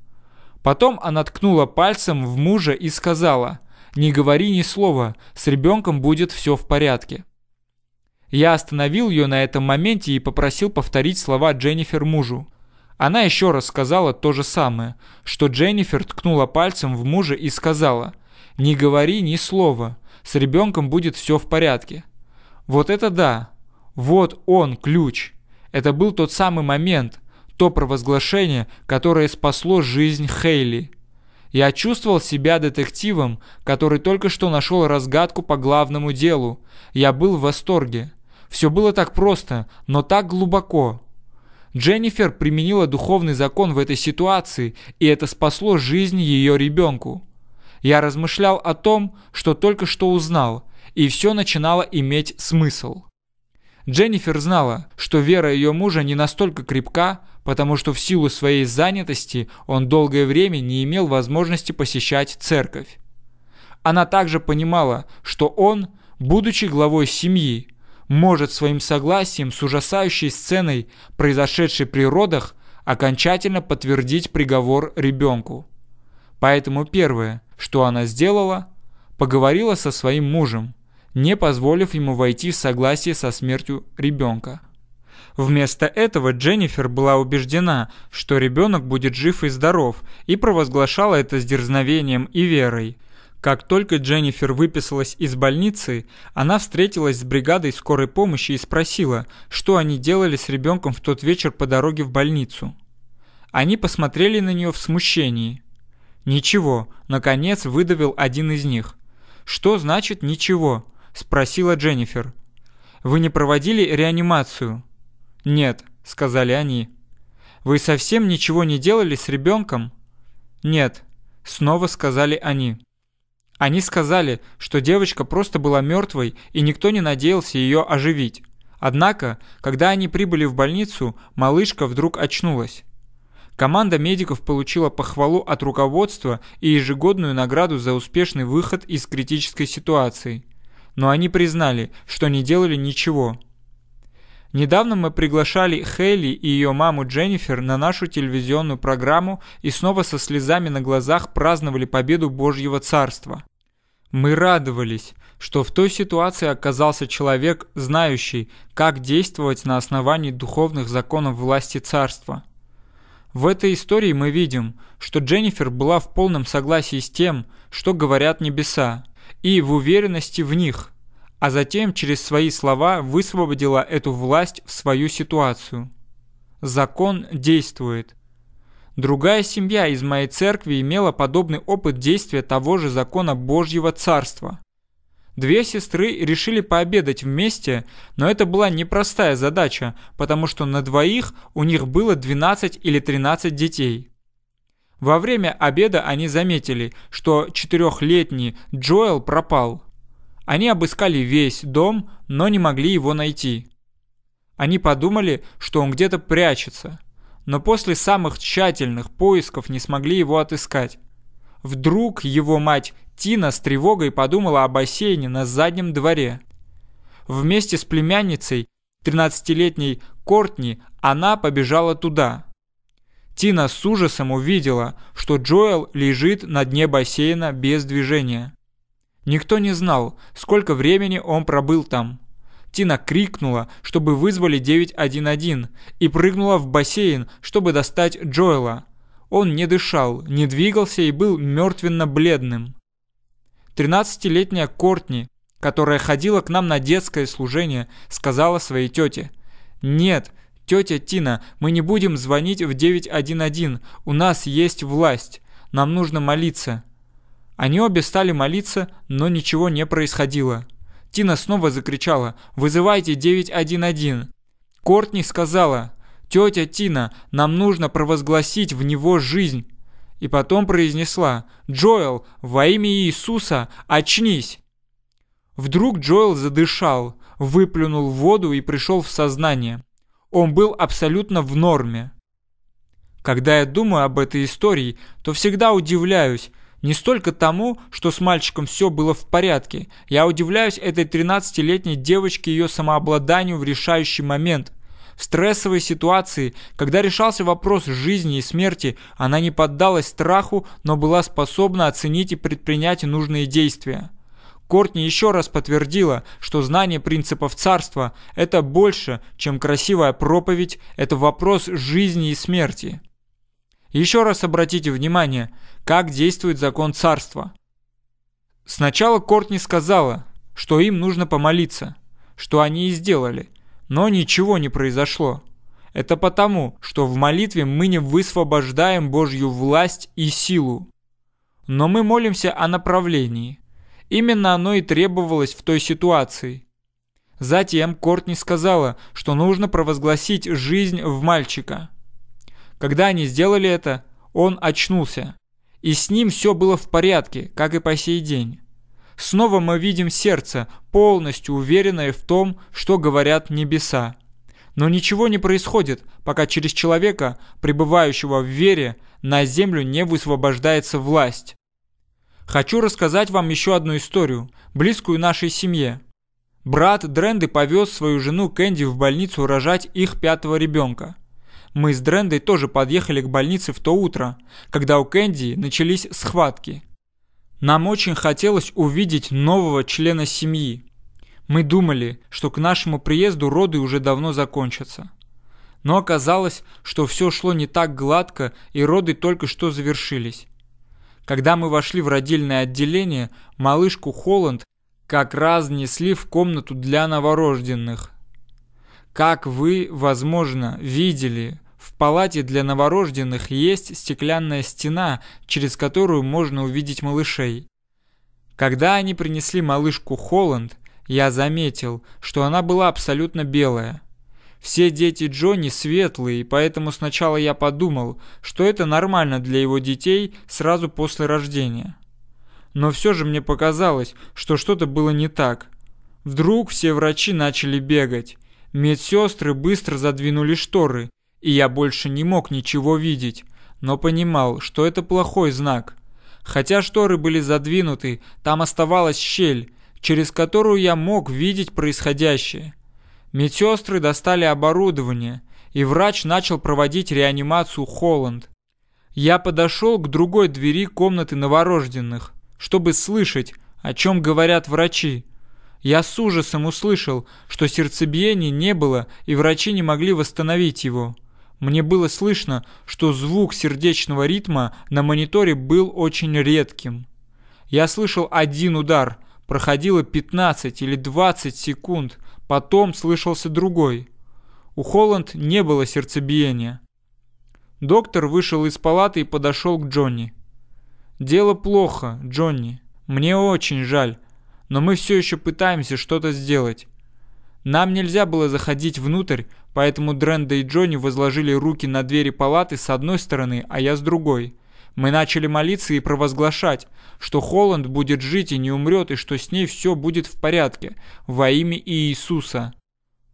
Потом она ткнула пальцем в мужа и сказала, «Не говори ни слова, с ребенком будет все в порядке». Я остановил ее на этом моменте и попросил повторить слова Дженнифер мужу. Она еще раз сказала то же самое, что Дженнифер ткнула пальцем в мужа и сказала, «Не говори ни слова, с ребенком будет все в порядке». Вот это да! Вот он, ключ! Это был тот самый момент – то провозглашение, которое спасло жизнь Хейли. Я чувствовал себя детективом, который только что нашел разгадку по главному делу. Я был в восторге. Все было так просто, но так глубоко. Дженнифер применила духовный закон в этой ситуации, и это спасло жизнь ее ребенку. Я размышлял о том, что только что узнал, и все начинало иметь смысл. Дженнифер знала, что вера ее мужа не настолько крепка, потому что в силу своей занятости он долгое время не имел возможности посещать церковь. Она также понимала, что он, будучи главой семьи, может своим согласием с ужасающей сценой, произошедшей при родах, окончательно подтвердить приговор ребенку. Поэтому первое, что она сделала, поговорила со своим мужем – не позволив ему войти в согласие со смертью ребенка. Вместо этого Дженнифер была убеждена, что ребенок будет жив и здоров, и провозглашала это с дерзновением и верой. Как только Дженнифер выписалась из больницы, она встретилась с бригадой скорой помощи и спросила, что они делали с ребенком в тот вечер по дороге в больницу. Они посмотрели на нее в смущении. «Ничего», — наконец выдавил один из них. «Что значит «ничего»? спросила Дженнифер. «Вы не проводили реанимацию?» «Нет», — сказали они. «Вы совсем ничего не делали с ребенком?» «Нет», — снова сказали они. Они сказали, что девочка просто была мертвой и никто не надеялся ее оживить. Однако, когда они прибыли в больницу, малышка вдруг очнулась. Команда медиков получила похвалу от руководства и ежегодную награду за успешный выход из критической ситуации – но они признали, что не делали ничего. Недавно мы приглашали Хейли и ее маму Дженнифер на нашу телевизионную программу и снова со слезами на глазах праздновали победу Божьего Царства. Мы радовались, что в той ситуации оказался человек, знающий, как действовать на основании духовных законов власти царства. В этой истории мы видим, что Дженнифер была в полном согласии с тем, что говорят небеса, и в уверенности в них, а затем через свои слова высвободила эту власть в свою ситуацию. Закон действует. Другая семья из моей церкви имела подобный опыт действия того же закона Божьего Царства. Две сестры решили пообедать вместе, но это была непростая задача, потому что на двоих у них было 12 или 13 детей. Во время обеда они заметили, что четырехлетний Джоэл пропал. Они обыскали весь дом, но не могли его найти. Они подумали, что он где-то прячется, но после самых тщательных поисков не смогли его отыскать. Вдруг его мать Тина с тревогой подумала о бассейне на заднем дворе. Вместе с племянницей, 13-летней Кортни, она побежала туда – Тина с ужасом увидела, что Джоэл лежит на дне бассейна без движения. Никто не знал, сколько времени он пробыл там. Тина крикнула, чтобы вызвали 911, и прыгнула в бассейн, чтобы достать Джоэла. Он не дышал, не двигался и был мертвенно-бледным. 13-летняя Кортни, которая ходила к нам на детское служение, сказала своей тете, «Нет, «Тетя Тина, мы не будем звонить в 911, у нас есть власть, нам нужно молиться». Они обе стали молиться, но ничего не происходило. Тина снова закричала «Вызывайте 911». Кортни сказала «Тетя Тина, нам нужно провозгласить в него жизнь». И потом произнесла «Джоэл, во имя Иисуса, очнись!» Вдруг Джоэл задышал, выплюнул воду и пришел в сознание он был абсолютно в норме. Когда я думаю об этой истории, то всегда удивляюсь, не столько тому, что с мальчиком все было в порядке, я удивляюсь этой 13-летней девочке ее самообладанию в решающий момент. В стрессовой ситуации, когда решался вопрос жизни и смерти, она не поддалась страху, но была способна оценить и предпринять нужные действия. Кортни еще раз подтвердила, что знание принципов царства – это больше, чем красивая проповедь, это вопрос жизни и смерти. Еще раз обратите внимание, как действует закон царства. Сначала Кортни сказала, что им нужно помолиться, что они и сделали, но ничего не произошло. Это потому, что в молитве мы не высвобождаем Божью власть и силу. Но мы молимся о направлении – Именно оно и требовалось в той ситуации. Затем Кортни сказала, что нужно провозгласить жизнь в мальчика. Когда они сделали это, он очнулся. И с ним все было в порядке, как и по сей день. Снова мы видим сердце, полностью уверенное в том, что говорят небеса. Но ничего не происходит, пока через человека, пребывающего в вере, на землю не высвобождается власть. Хочу рассказать вам еще одну историю, близкую нашей семье. Брат Дренды повез свою жену Кэнди в больницу рожать их пятого ребенка. Мы с Дрендой тоже подъехали к больнице в то утро, когда у Кэнди начались схватки. Нам очень хотелось увидеть нового члена семьи. Мы думали, что к нашему приезду роды уже давно закончатся. Но оказалось, что все шло не так гладко и роды только что завершились. Когда мы вошли в родильное отделение, малышку Холланд как раз несли в комнату для новорожденных. Как вы, возможно, видели, в палате для новорожденных есть стеклянная стена, через которую можно увидеть малышей. Когда они принесли малышку Холланд, я заметил, что она была абсолютно белая – все дети Джонни светлые, поэтому сначала я подумал, что это нормально для его детей сразу после рождения. Но все же мне показалось, что что-то было не так. Вдруг все врачи начали бегать. Медсестры быстро задвинули шторы, и я больше не мог ничего видеть, но понимал, что это плохой знак. Хотя шторы были задвинуты, там оставалась щель, через которую я мог видеть происходящее – Медсестры достали оборудование, и врач начал проводить реанимацию Холланд. Я подошел к другой двери комнаты новорожденных, чтобы слышать, о чем говорят врачи. Я с ужасом услышал, что сердцебиения не было и врачи не могли восстановить его. Мне было слышно, что звук сердечного ритма на мониторе был очень редким. Я слышал один удар, проходило 15 или 20 секунд, Потом слышался другой. У Холланд не было сердцебиения. Доктор вышел из палаты и подошел к Джонни. «Дело плохо, Джонни. Мне очень жаль, но мы все еще пытаемся что-то сделать. Нам нельзя было заходить внутрь, поэтому Дренда и Джонни возложили руки на двери палаты с одной стороны, а я с другой. Мы начали молиться и провозглашать, что Холланд будет жить и не умрет, и что с ней все будет в порядке, во имя Иисуса.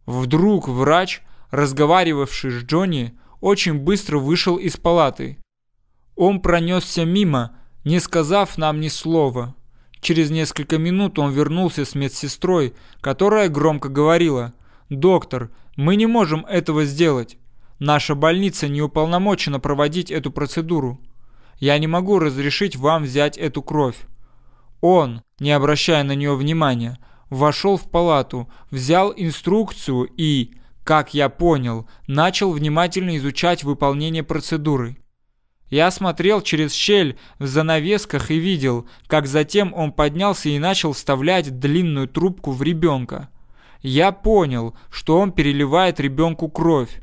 Вдруг врач, разговаривавший с Джонни, очень быстро вышел из палаты. Он пронесся мимо, не сказав нам ни слова. Через несколько минут он вернулся с медсестрой, которая громко говорила «Доктор, мы не можем этого сделать. Наша больница не уполномочена проводить эту процедуру». Я не могу разрешить вам взять эту кровь. Он, не обращая на нее внимания, вошел в палату, взял инструкцию и, как я понял, начал внимательно изучать выполнение процедуры. Я смотрел через щель в занавесках и видел, как затем он поднялся и начал вставлять длинную трубку в ребенка. Я понял, что он переливает ребенку кровь.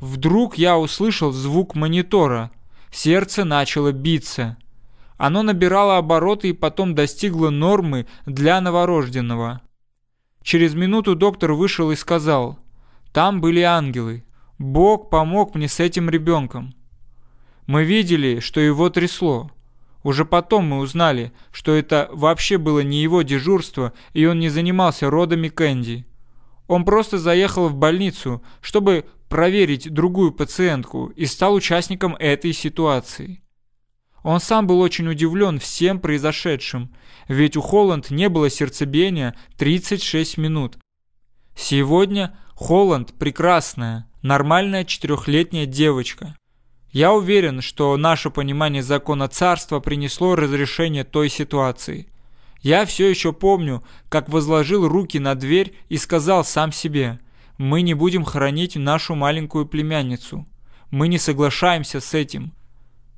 Вдруг я услышал звук монитора – Сердце начало биться. Оно набирало обороты и потом достигло нормы для новорожденного. Через минуту доктор вышел и сказал, «Там были ангелы. Бог помог мне с этим ребенком». Мы видели, что его трясло. Уже потом мы узнали, что это вообще было не его дежурство, и он не занимался родами Кэнди. Он просто заехал в больницу, чтобы проверить другую пациентку и стал участником этой ситуации. Он сам был очень удивлен всем произошедшим, ведь у Холланд не было сердцебиения 36 минут. Сегодня Холланд прекрасная, нормальная четырехлетняя девочка. Я уверен, что наше понимание закона царства принесло разрешение той ситуации. Я все еще помню, как возложил руки на дверь и сказал сам себе, «Мы не будем хоронить нашу маленькую племянницу. Мы не соглашаемся с этим».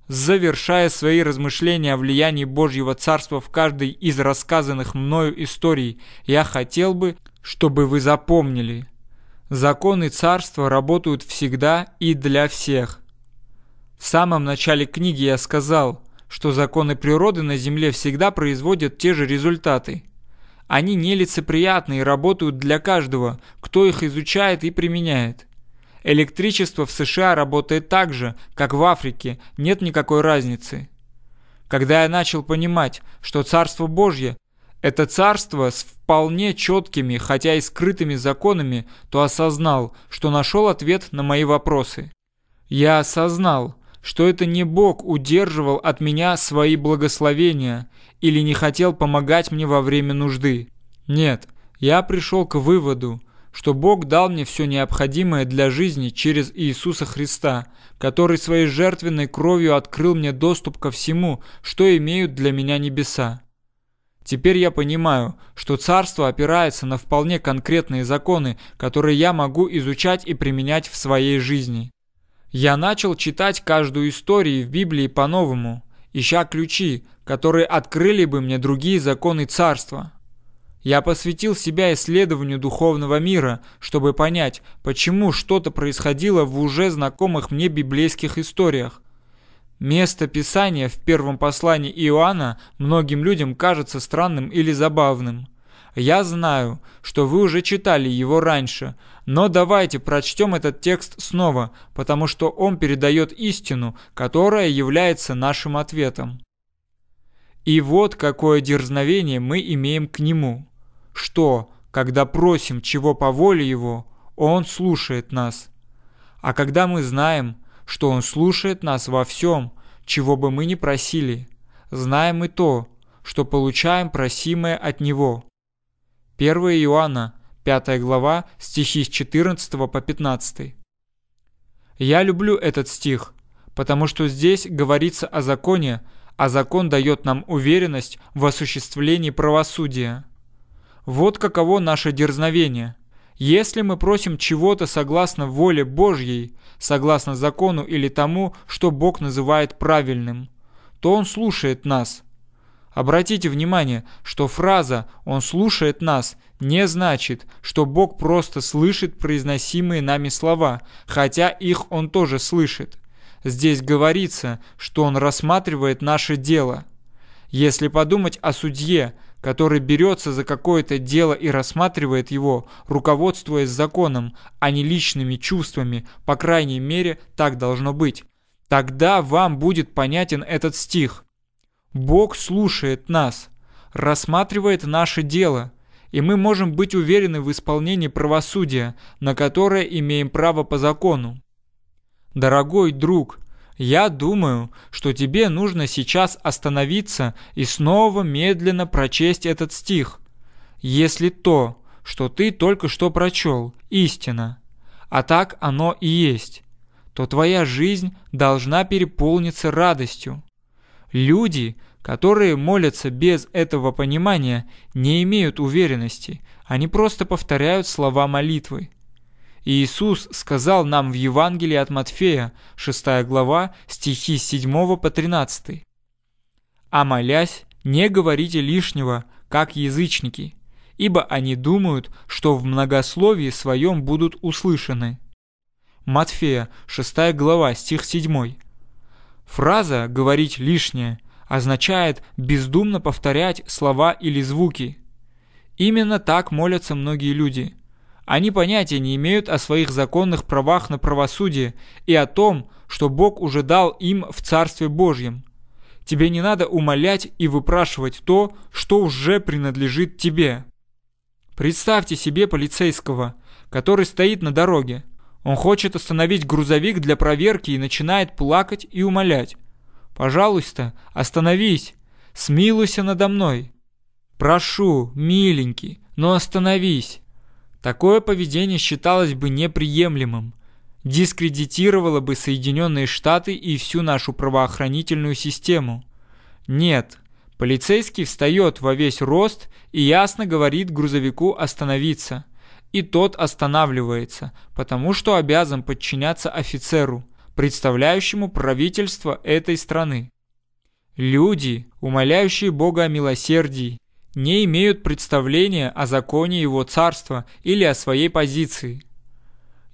Завершая свои размышления о влиянии Божьего Царства в каждой из рассказанных мною историй, я хотел бы, чтобы вы запомнили. Законы Царства работают всегда и для всех. В самом начале книги я сказал – что законы природы на Земле всегда производят те же результаты. Они нелицеприятны и работают для каждого, кто их изучает и применяет. Электричество в США работает так же, как в Африке, нет никакой разницы. Когда я начал понимать, что Царство Божье – это царство с вполне четкими, хотя и скрытыми законами, то осознал, что нашел ответ на мои вопросы. Я осознал, что это не Бог удерживал от меня свои благословения или не хотел помогать мне во время нужды. Нет, я пришел к выводу, что Бог дал мне все необходимое для жизни через Иисуса Христа, который своей жертвенной кровью открыл мне доступ ко всему, что имеют для меня небеса. Теперь я понимаю, что царство опирается на вполне конкретные законы, которые я могу изучать и применять в своей жизни. Я начал читать каждую историю в Библии по-новому, ища ключи, которые открыли бы мне другие законы царства. Я посвятил себя исследованию духовного мира, чтобы понять, почему что-то происходило в уже знакомых мне библейских историях. Место Писания в первом послании Иоанна многим людям кажется странным или забавным – я знаю, что вы уже читали его раньше, но давайте прочтем этот текст снова, потому что он передает истину, которая является нашим ответом. И вот какое дерзновение мы имеем к нему, что, когда просим чего по воле его, он слушает нас. А когда мы знаем, что он слушает нас во всем, чего бы мы ни просили, знаем и то, что получаем просимое от него, 1 Иоанна, 5 глава, стихи с 14 по 15. Я люблю этот стих, потому что здесь говорится о законе, а закон дает нам уверенность в осуществлении правосудия. Вот каково наше дерзновение. Если мы просим чего-то согласно воле Божьей, согласно закону или тому, что Бог называет правильным, то Он слушает нас – Обратите внимание, что фраза «Он слушает нас» не значит, что Бог просто слышит произносимые нами слова, хотя их Он тоже слышит. Здесь говорится, что Он рассматривает наше дело. Если подумать о судье, который берется за какое-то дело и рассматривает его, руководствуясь законом, а не личными чувствами, по крайней мере, так должно быть. Тогда вам будет понятен этот стих. Бог слушает нас, рассматривает наше дело, и мы можем быть уверены в исполнении правосудия, на которое имеем право по закону. Дорогой друг, я думаю, что тебе нужно сейчас остановиться и снова медленно прочесть этот стих. Если то, что ты только что прочел, истина, а так оно и есть, то твоя жизнь должна переполниться радостью. Люди, которые молятся без этого понимания, не имеют уверенности, они просто повторяют слова молитвы. Иисус сказал нам в Евангелии от Матфея, 6 глава, стихи с 7 по 13. «А молясь, не говорите лишнего, как язычники, ибо они думают, что в многословии своем будут услышаны». Матфея, 6 глава, стих 7. Фраза «говорить лишнее» означает бездумно повторять слова или звуки. Именно так молятся многие люди. Они понятия не имеют о своих законных правах на правосудие и о том, что Бог уже дал им в Царстве Божьем. Тебе не надо умолять и выпрашивать то, что уже принадлежит тебе. Представьте себе полицейского, который стоит на дороге – он хочет остановить грузовик для проверки и начинает плакать и умолять. «Пожалуйста, остановись! Смилуйся надо мной! Прошу, миленький, но остановись!» Такое поведение считалось бы неприемлемым, дискредитировало бы Соединенные Штаты и всю нашу правоохранительную систему. Нет, полицейский встает во весь рост и ясно говорит грузовику остановиться – и тот останавливается, потому что обязан подчиняться офицеру, представляющему правительство этой страны. Люди, умоляющие Бога о милосердии, не имеют представления о законе его царства или о своей позиции.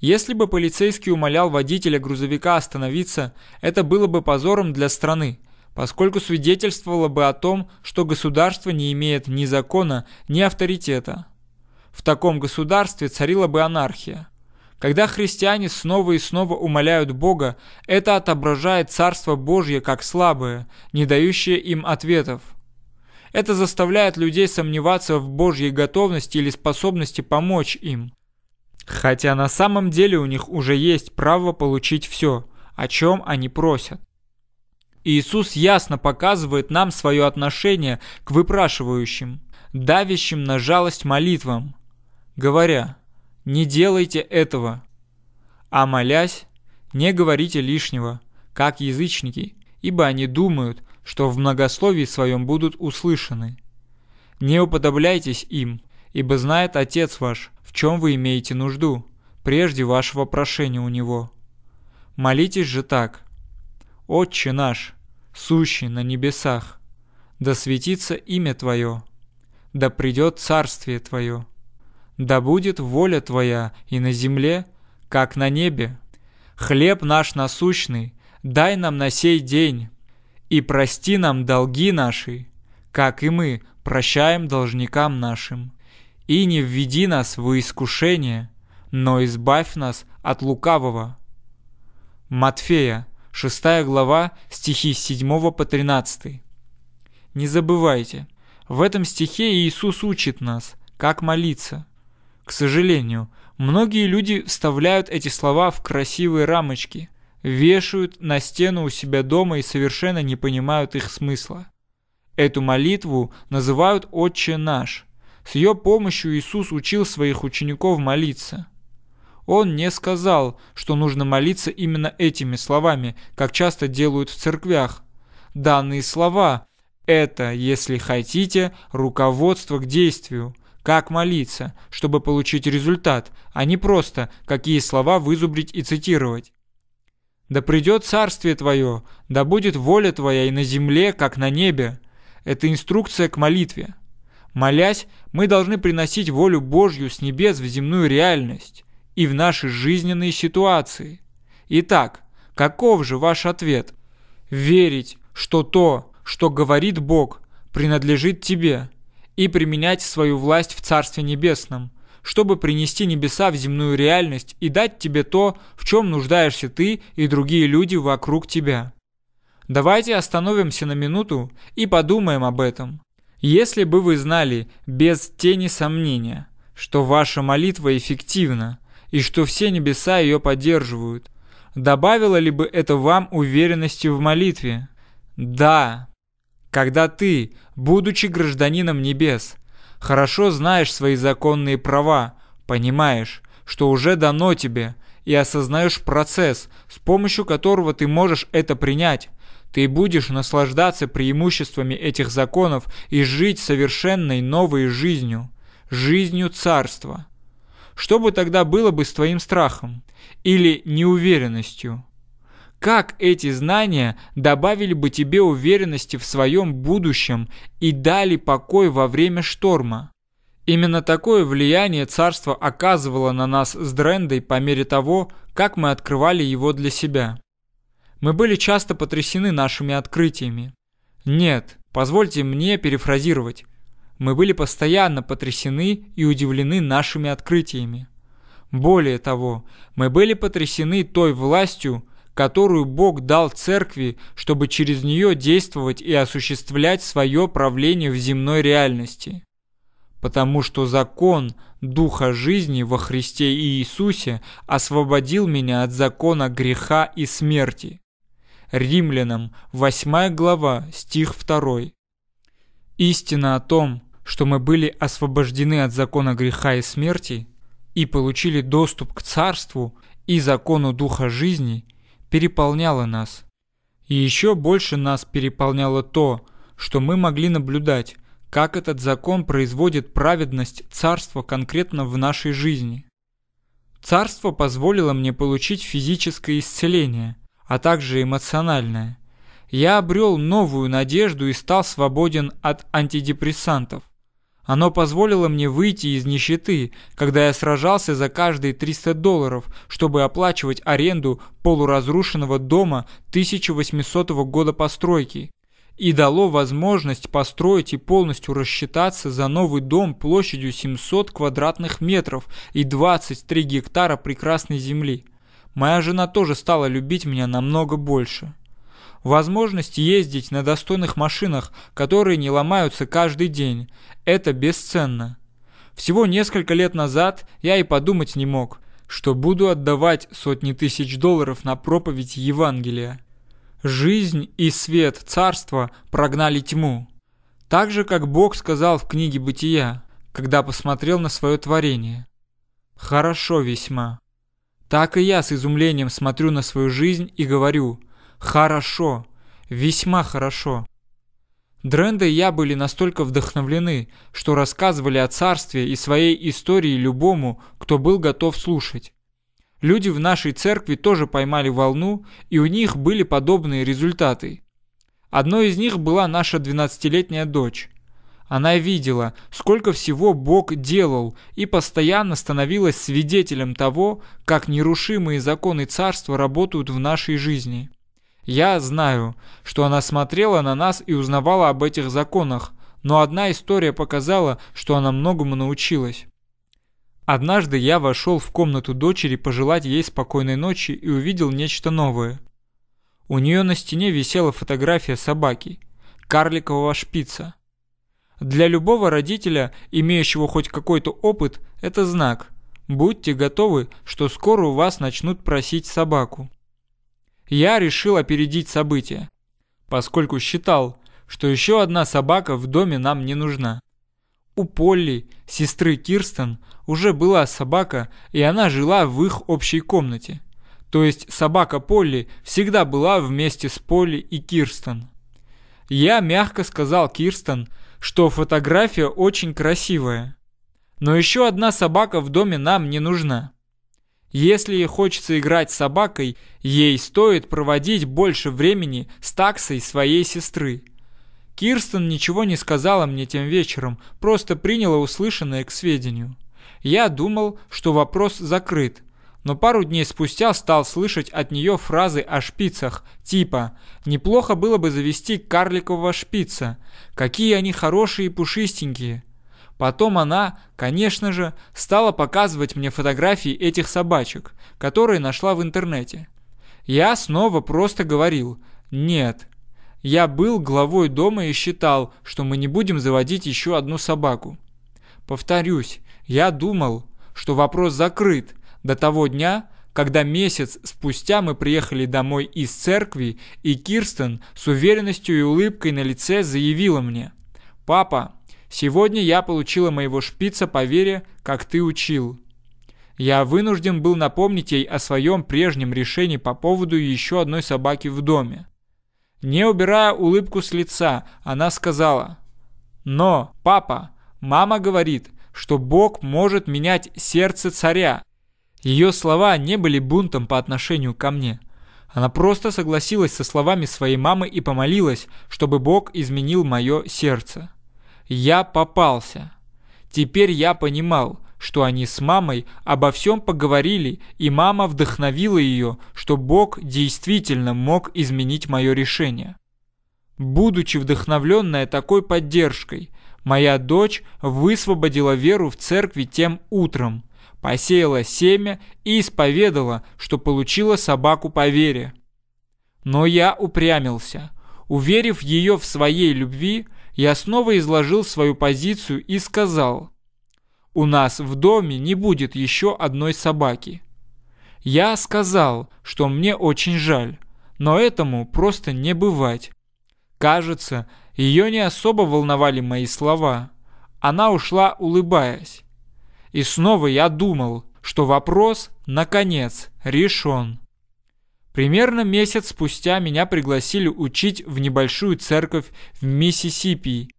Если бы полицейский умолял водителя грузовика остановиться, это было бы позором для страны, поскольку свидетельствовало бы о том, что государство не имеет ни закона, ни авторитета в таком государстве царила бы анархия. Когда христиане снова и снова умоляют Бога, это отображает Царство Божье как слабое, не дающее им ответов. Это заставляет людей сомневаться в Божьей готовности или способности помочь им. Хотя на самом деле у них уже есть право получить все, о чем они просят. Иисус ясно показывает нам свое отношение к выпрашивающим, давящим на жалость молитвам – говоря «не делайте этого», а молясь «не говорите лишнего», как язычники, ибо они думают, что в многословии своем будут услышаны. Не уподобляйтесь им, ибо знает Отец ваш, в чем вы имеете нужду, прежде вашего прошения у Него. Молитесь же так. «Отче наш, сущий на небесах, да светится имя Твое, да придет Царствие Твое» Да будет воля Твоя и на земле, как на небе. Хлеб наш насущный дай нам на сей день, и прости нам долги наши, как и мы прощаем должникам нашим. И не введи нас в искушение, но избавь нас от лукавого. Матфея, 6 глава, стихи с 7 по 13. Не забывайте, в этом стихе Иисус учит нас, как молиться – к сожалению, многие люди вставляют эти слова в красивые рамочки, вешают на стену у себя дома и совершенно не понимают их смысла. Эту молитву называют «Отче наш». С ее помощью Иисус учил своих учеников молиться. Он не сказал, что нужно молиться именно этими словами, как часто делают в церквях. Данные слова – это, если хотите, руководство к действию – как молиться, чтобы получить результат, а не просто, какие слова вызубрить и цитировать. «Да придет царствие твое, да будет воля твоя и на земле, как на небе». Это инструкция к молитве. Молясь, мы должны приносить волю Божью с небес в земную реальность и в наши жизненные ситуации. Итак, каков же ваш ответ? Верить, что то, что говорит Бог, принадлежит тебе – и применять свою власть в Царстве Небесном, чтобы принести небеса в земную реальность и дать тебе то, в чем нуждаешься ты и другие люди вокруг тебя. Давайте остановимся на минуту и подумаем об этом. Если бы вы знали без тени сомнения, что ваша молитва эффективна и что все небеса ее поддерживают, добавило ли бы это вам уверенности в молитве? Да, когда ты, будучи гражданином небес, хорошо знаешь свои законные права, понимаешь, что уже дано тебе, и осознаешь процесс, с помощью которого ты можешь это принять, ты будешь наслаждаться преимуществами этих законов и жить совершенной новой жизнью, жизнью царства. Что бы тогда было бы с твоим страхом или неуверенностью? Как эти знания добавили бы тебе уверенности в своем будущем и дали покой во время шторма? Именно такое влияние царство оказывало на нас с Дрендой по мере того, как мы открывали его для себя. Мы были часто потрясены нашими открытиями. Нет, позвольте мне перефразировать. Мы были постоянно потрясены и удивлены нашими открытиями. Более того, мы были потрясены той властью, которую Бог дал церкви, чтобы через нее действовать и осуществлять свое правление в земной реальности. Потому что закон Духа жизни во Христе Иисусе освободил меня от закона греха и смерти. Римлянам 8 глава, стих 2. Истина о том, что мы были освобождены от закона греха и смерти и получили доступ к Царству и закону Духа жизни – переполняло нас. И еще больше нас переполняло то, что мы могли наблюдать, как этот закон производит праведность царства конкретно в нашей жизни. Царство позволило мне получить физическое исцеление, а также эмоциональное. Я обрел новую надежду и стал свободен от антидепрессантов. Оно позволило мне выйти из нищеты, когда я сражался за каждые 300 долларов, чтобы оплачивать аренду полуразрушенного дома 1800 года постройки и дало возможность построить и полностью рассчитаться за новый дом площадью 700 квадратных метров и 23 гектара прекрасной земли. Моя жена тоже стала любить меня намного больше. Возможность ездить на достойных машинах, которые не ломаются каждый день, это бесценно. Всего несколько лет назад я и подумать не мог, что буду отдавать сотни тысяч долларов на проповедь Евангелия. Жизнь и свет царства прогнали тьму. Так же, как Бог сказал в книге «Бытия», когда посмотрел на свое творение. «Хорошо весьма». Так и я с изумлением смотрю на свою жизнь и говорю – Хорошо. Весьма хорошо. Дренда и я были настолько вдохновлены, что рассказывали о царстве и своей истории любому, кто был готов слушать. Люди в нашей церкви тоже поймали волну, и у них были подобные результаты. Одной из них была наша 12-летняя дочь. Она видела, сколько всего Бог делал, и постоянно становилась свидетелем того, как нерушимые законы царства работают в нашей жизни. Я знаю, что она смотрела на нас и узнавала об этих законах, но одна история показала, что она многому научилась. Однажды я вошел в комнату дочери пожелать ей спокойной ночи и увидел нечто новое. У нее на стене висела фотография собаки, карликового шпица. Для любого родителя, имеющего хоть какой-то опыт, это знак. Будьте готовы, что скоро у вас начнут просить собаку я решил опередить события, поскольку считал, что еще одна собака в доме нам не нужна. У Полли, сестры Кирстен, уже была собака, и она жила в их общей комнате. То есть собака Полли всегда была вместе с Полли и Кирстен. Я мягко сказал Кирстен, что фотография очень красивая. Но еще одна собака в доме нам не нужна. Если хочется играть с собакой, ей стоит проводить больше времени с таксой своей сестры. Кирстен ничего не сказала мне тем вечером, просто приняла услышанное к сведению. Я думал, что вопрос закрыт, но пару дней спустя стал слышать от нее фразы о шпицах, типа «Неплохо было бы завести карликового шпица», «Какие они хорошие и пушистенькие», Потом она, конечно же, стала показывать мне фотографии этих собачек, которые нашла в интернете. Я снова просто говорил «нет». Я был главой дома и считал, что мы не будем заводить еще одну собаку. Повторюсь, я думал, что вопрос закрыт до того дня, когда месяц спустя мы приехали домой из церкви, и Кирстен с уверенностью и улыбкой на лице заявила мне «Папа, Сегодня я получила моего шпица по вере, как ты учил. Я вынужден был напомнить ей о своем прежнем решении по поводу еще одной собаки в доме. Не убирая улыбку с лица, она сказала, «Но, папа, мама говорит, что Бог может менять сердце царя». Ее слова не были бунтом по отношению ко мне. Она просто согласилась со словами своей мамы и помолилась, чтобы Бог изменил мое сердце. Я попался. Теперь я понимал, что они с мамой обо всем поговорили, и мама вдохновила ее, что Бог действительно мог изменить мое решение. Будучи вдохновленная такой поддержкой, моя дочь высвободила веру в церкви тем утром, посеяла семя и исповедала, что получила собаку по вере. Но я упрямился. Уверив ее в своей любви, я снова изложил свою позицию и сказал, «У нас в доме не будет еще одной собаки». Я сказал, что мне очень жаль, но этому просто не бывать. Кажется, ее не особо волновали мои слова. Она ушла, улыбаясь. И снова я думал, что вопрос, наконец, решен. Примерно месяц спустя меня пригласили учить в небольшую церковь в Миссисипи.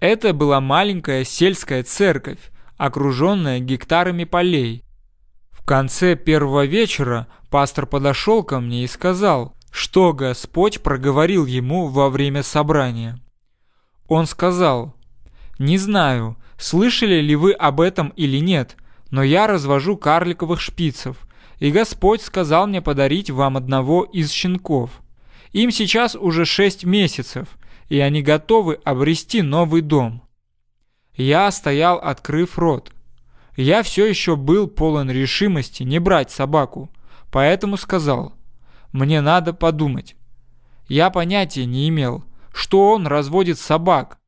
Это была маленькая сельская церковь, окруженная гектарами полей. В конце первого вечера пастор подошел ко мне и сказал, что Господь проговорил ему во время собрания. Он сказал, «Не знаю, слышали ли вы об этом или нет, но я развожу карликовых шпицев – и Господь сказал мне подарить вам одного из щенков. Им сейчас уже шесть месяцев, и они готовы обрести новый дом. Я стоял, открыв рот. Я все еще был полон решимости не брать собаку, поэтому сказал, мне надо подумать. Я понятия не имел, что он разводит собак.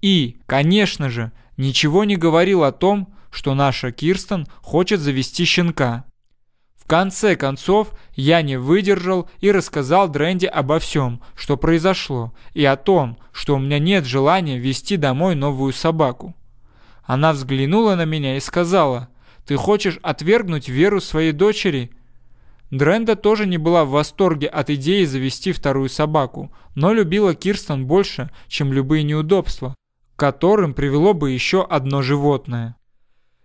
И, конечно же, ничего не говорил о том, что наша Кирстен хочет завести щенка конце концов, я не выдержал и рассказал Дренди обо всем, что произошло, и о том, что у меня нет желания вести домой новую собаку. Она взглянула на меня и сказала, «Ты хочешь отвергнуть веру своей дочери?» Дренда тоже не была в восторге от идеи завести вторую собаку, но любила Кирстон больше, чем любые неудобства, которым привело бы еще одно животное.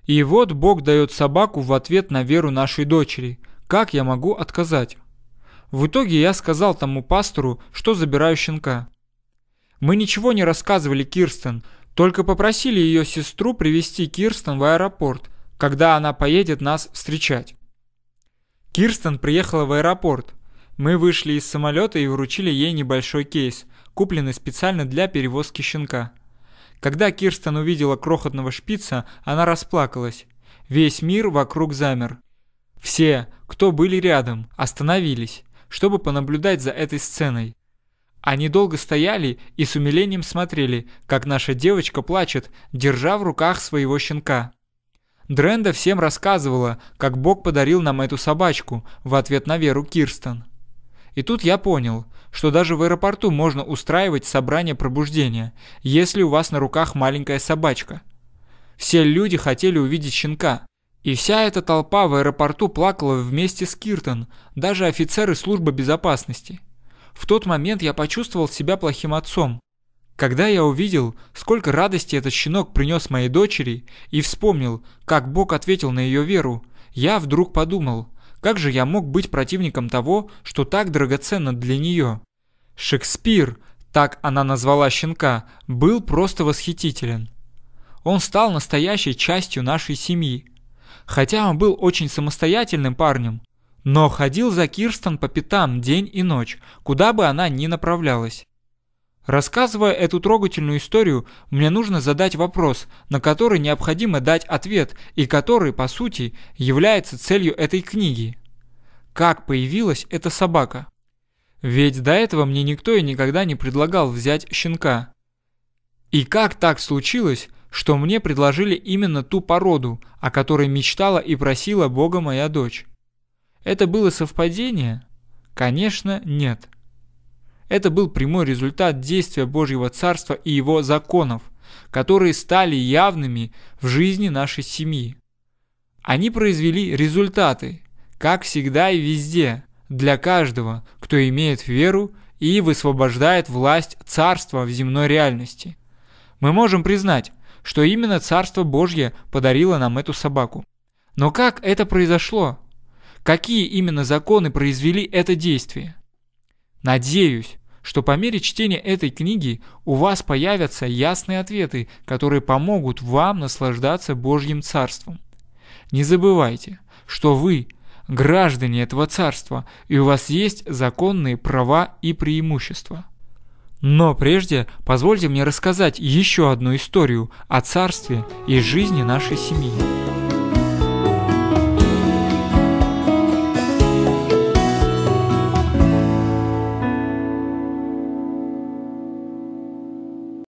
И вот Бог дает собаку в ответ на веру нашей дочери. Как я могу отказать? В итоге я сказал тому пастору, что забираю щенка. Мы ничего не рассказывали Кирстен, только попросили ее сестру привести Кирстен в аэропорт, когда она поедет нас встречать. Кирстен приехала в аэропорт. Мы вышли из самолета и вручили ей небольшой кейс, купленный специально для перевозки щенка. Когда Кирстен увидела крохотного шпица, она расплакалась. Весь мир вокруг замер. Все, кто были рядом, остановились, чтобы понаблюдать за этой сценой. Они долго стояли и с умилением смотрели, как наша девочка плачет, держа в руках своего щенка. Дренда всем рассказывала, как Бог подарил нам эту собачку в ответ на веру Кирстен. И тут я понял, что даже в аэропорту можно устраивать собрание пробуждения, если у вас на руках маленькая собачка. Все люди хотели увидеть щенка. И вся эта толпа в аэропорту плакала вместе с Киртон, даже офицеры службы безопасности. В тот момент я почувствовал себя плохим отцом. Когда я увидел, сколько радости этот щенок принес моей дочери, и вспомнил, как Бог ответил на ее веру, я вдруг подумал – как же я мог быть противником того, что так драгоценно для нее? Шекспир, так она назвала щенка, был просто восхитителен. Он стал настоящей частью нашей семьи. Хотя он был очень самостоятельным парнем, но ходил за Кирстен по пятам день и ночь, куда бы она ни направлялась. Рассказывая эту трогательную историю, мне нужно задать вопрос, на который необходимо дать ответ и который, по сути, является целью этой книги. Как появилась эта собака? Ведь до этого мне никто и никогда не предлагал взять щенка. И как так случилось, что мне предложили именно ту породу, о которой мечтала и просила Бога моя дочь? Это было совпадение? Конечно, нет. Это был прямой результат действия Божьего Царства и его законов, которые стали явными в жизни нашей семьи. Они произвели результаты, как всегда и везде, для каждого, кто имеет веру и высвобождает власть Царства в земной реальности. Мы можем признать, что именно Царство Божье подарило нам эту собаку. Но как это произошло? Какие именно законы произвели это действие? Надеюсь, что по мере чтения этой книги у вас появятся ясные ответы, которые помогут вам наслаждаться Божьим Царством. Не забывайте, что вы – граждане этого Царства, и у вас есть законные права и преимущества. Но прежде позвольте мне рассказать еще одну историю о царстве и жизни нашей семьи.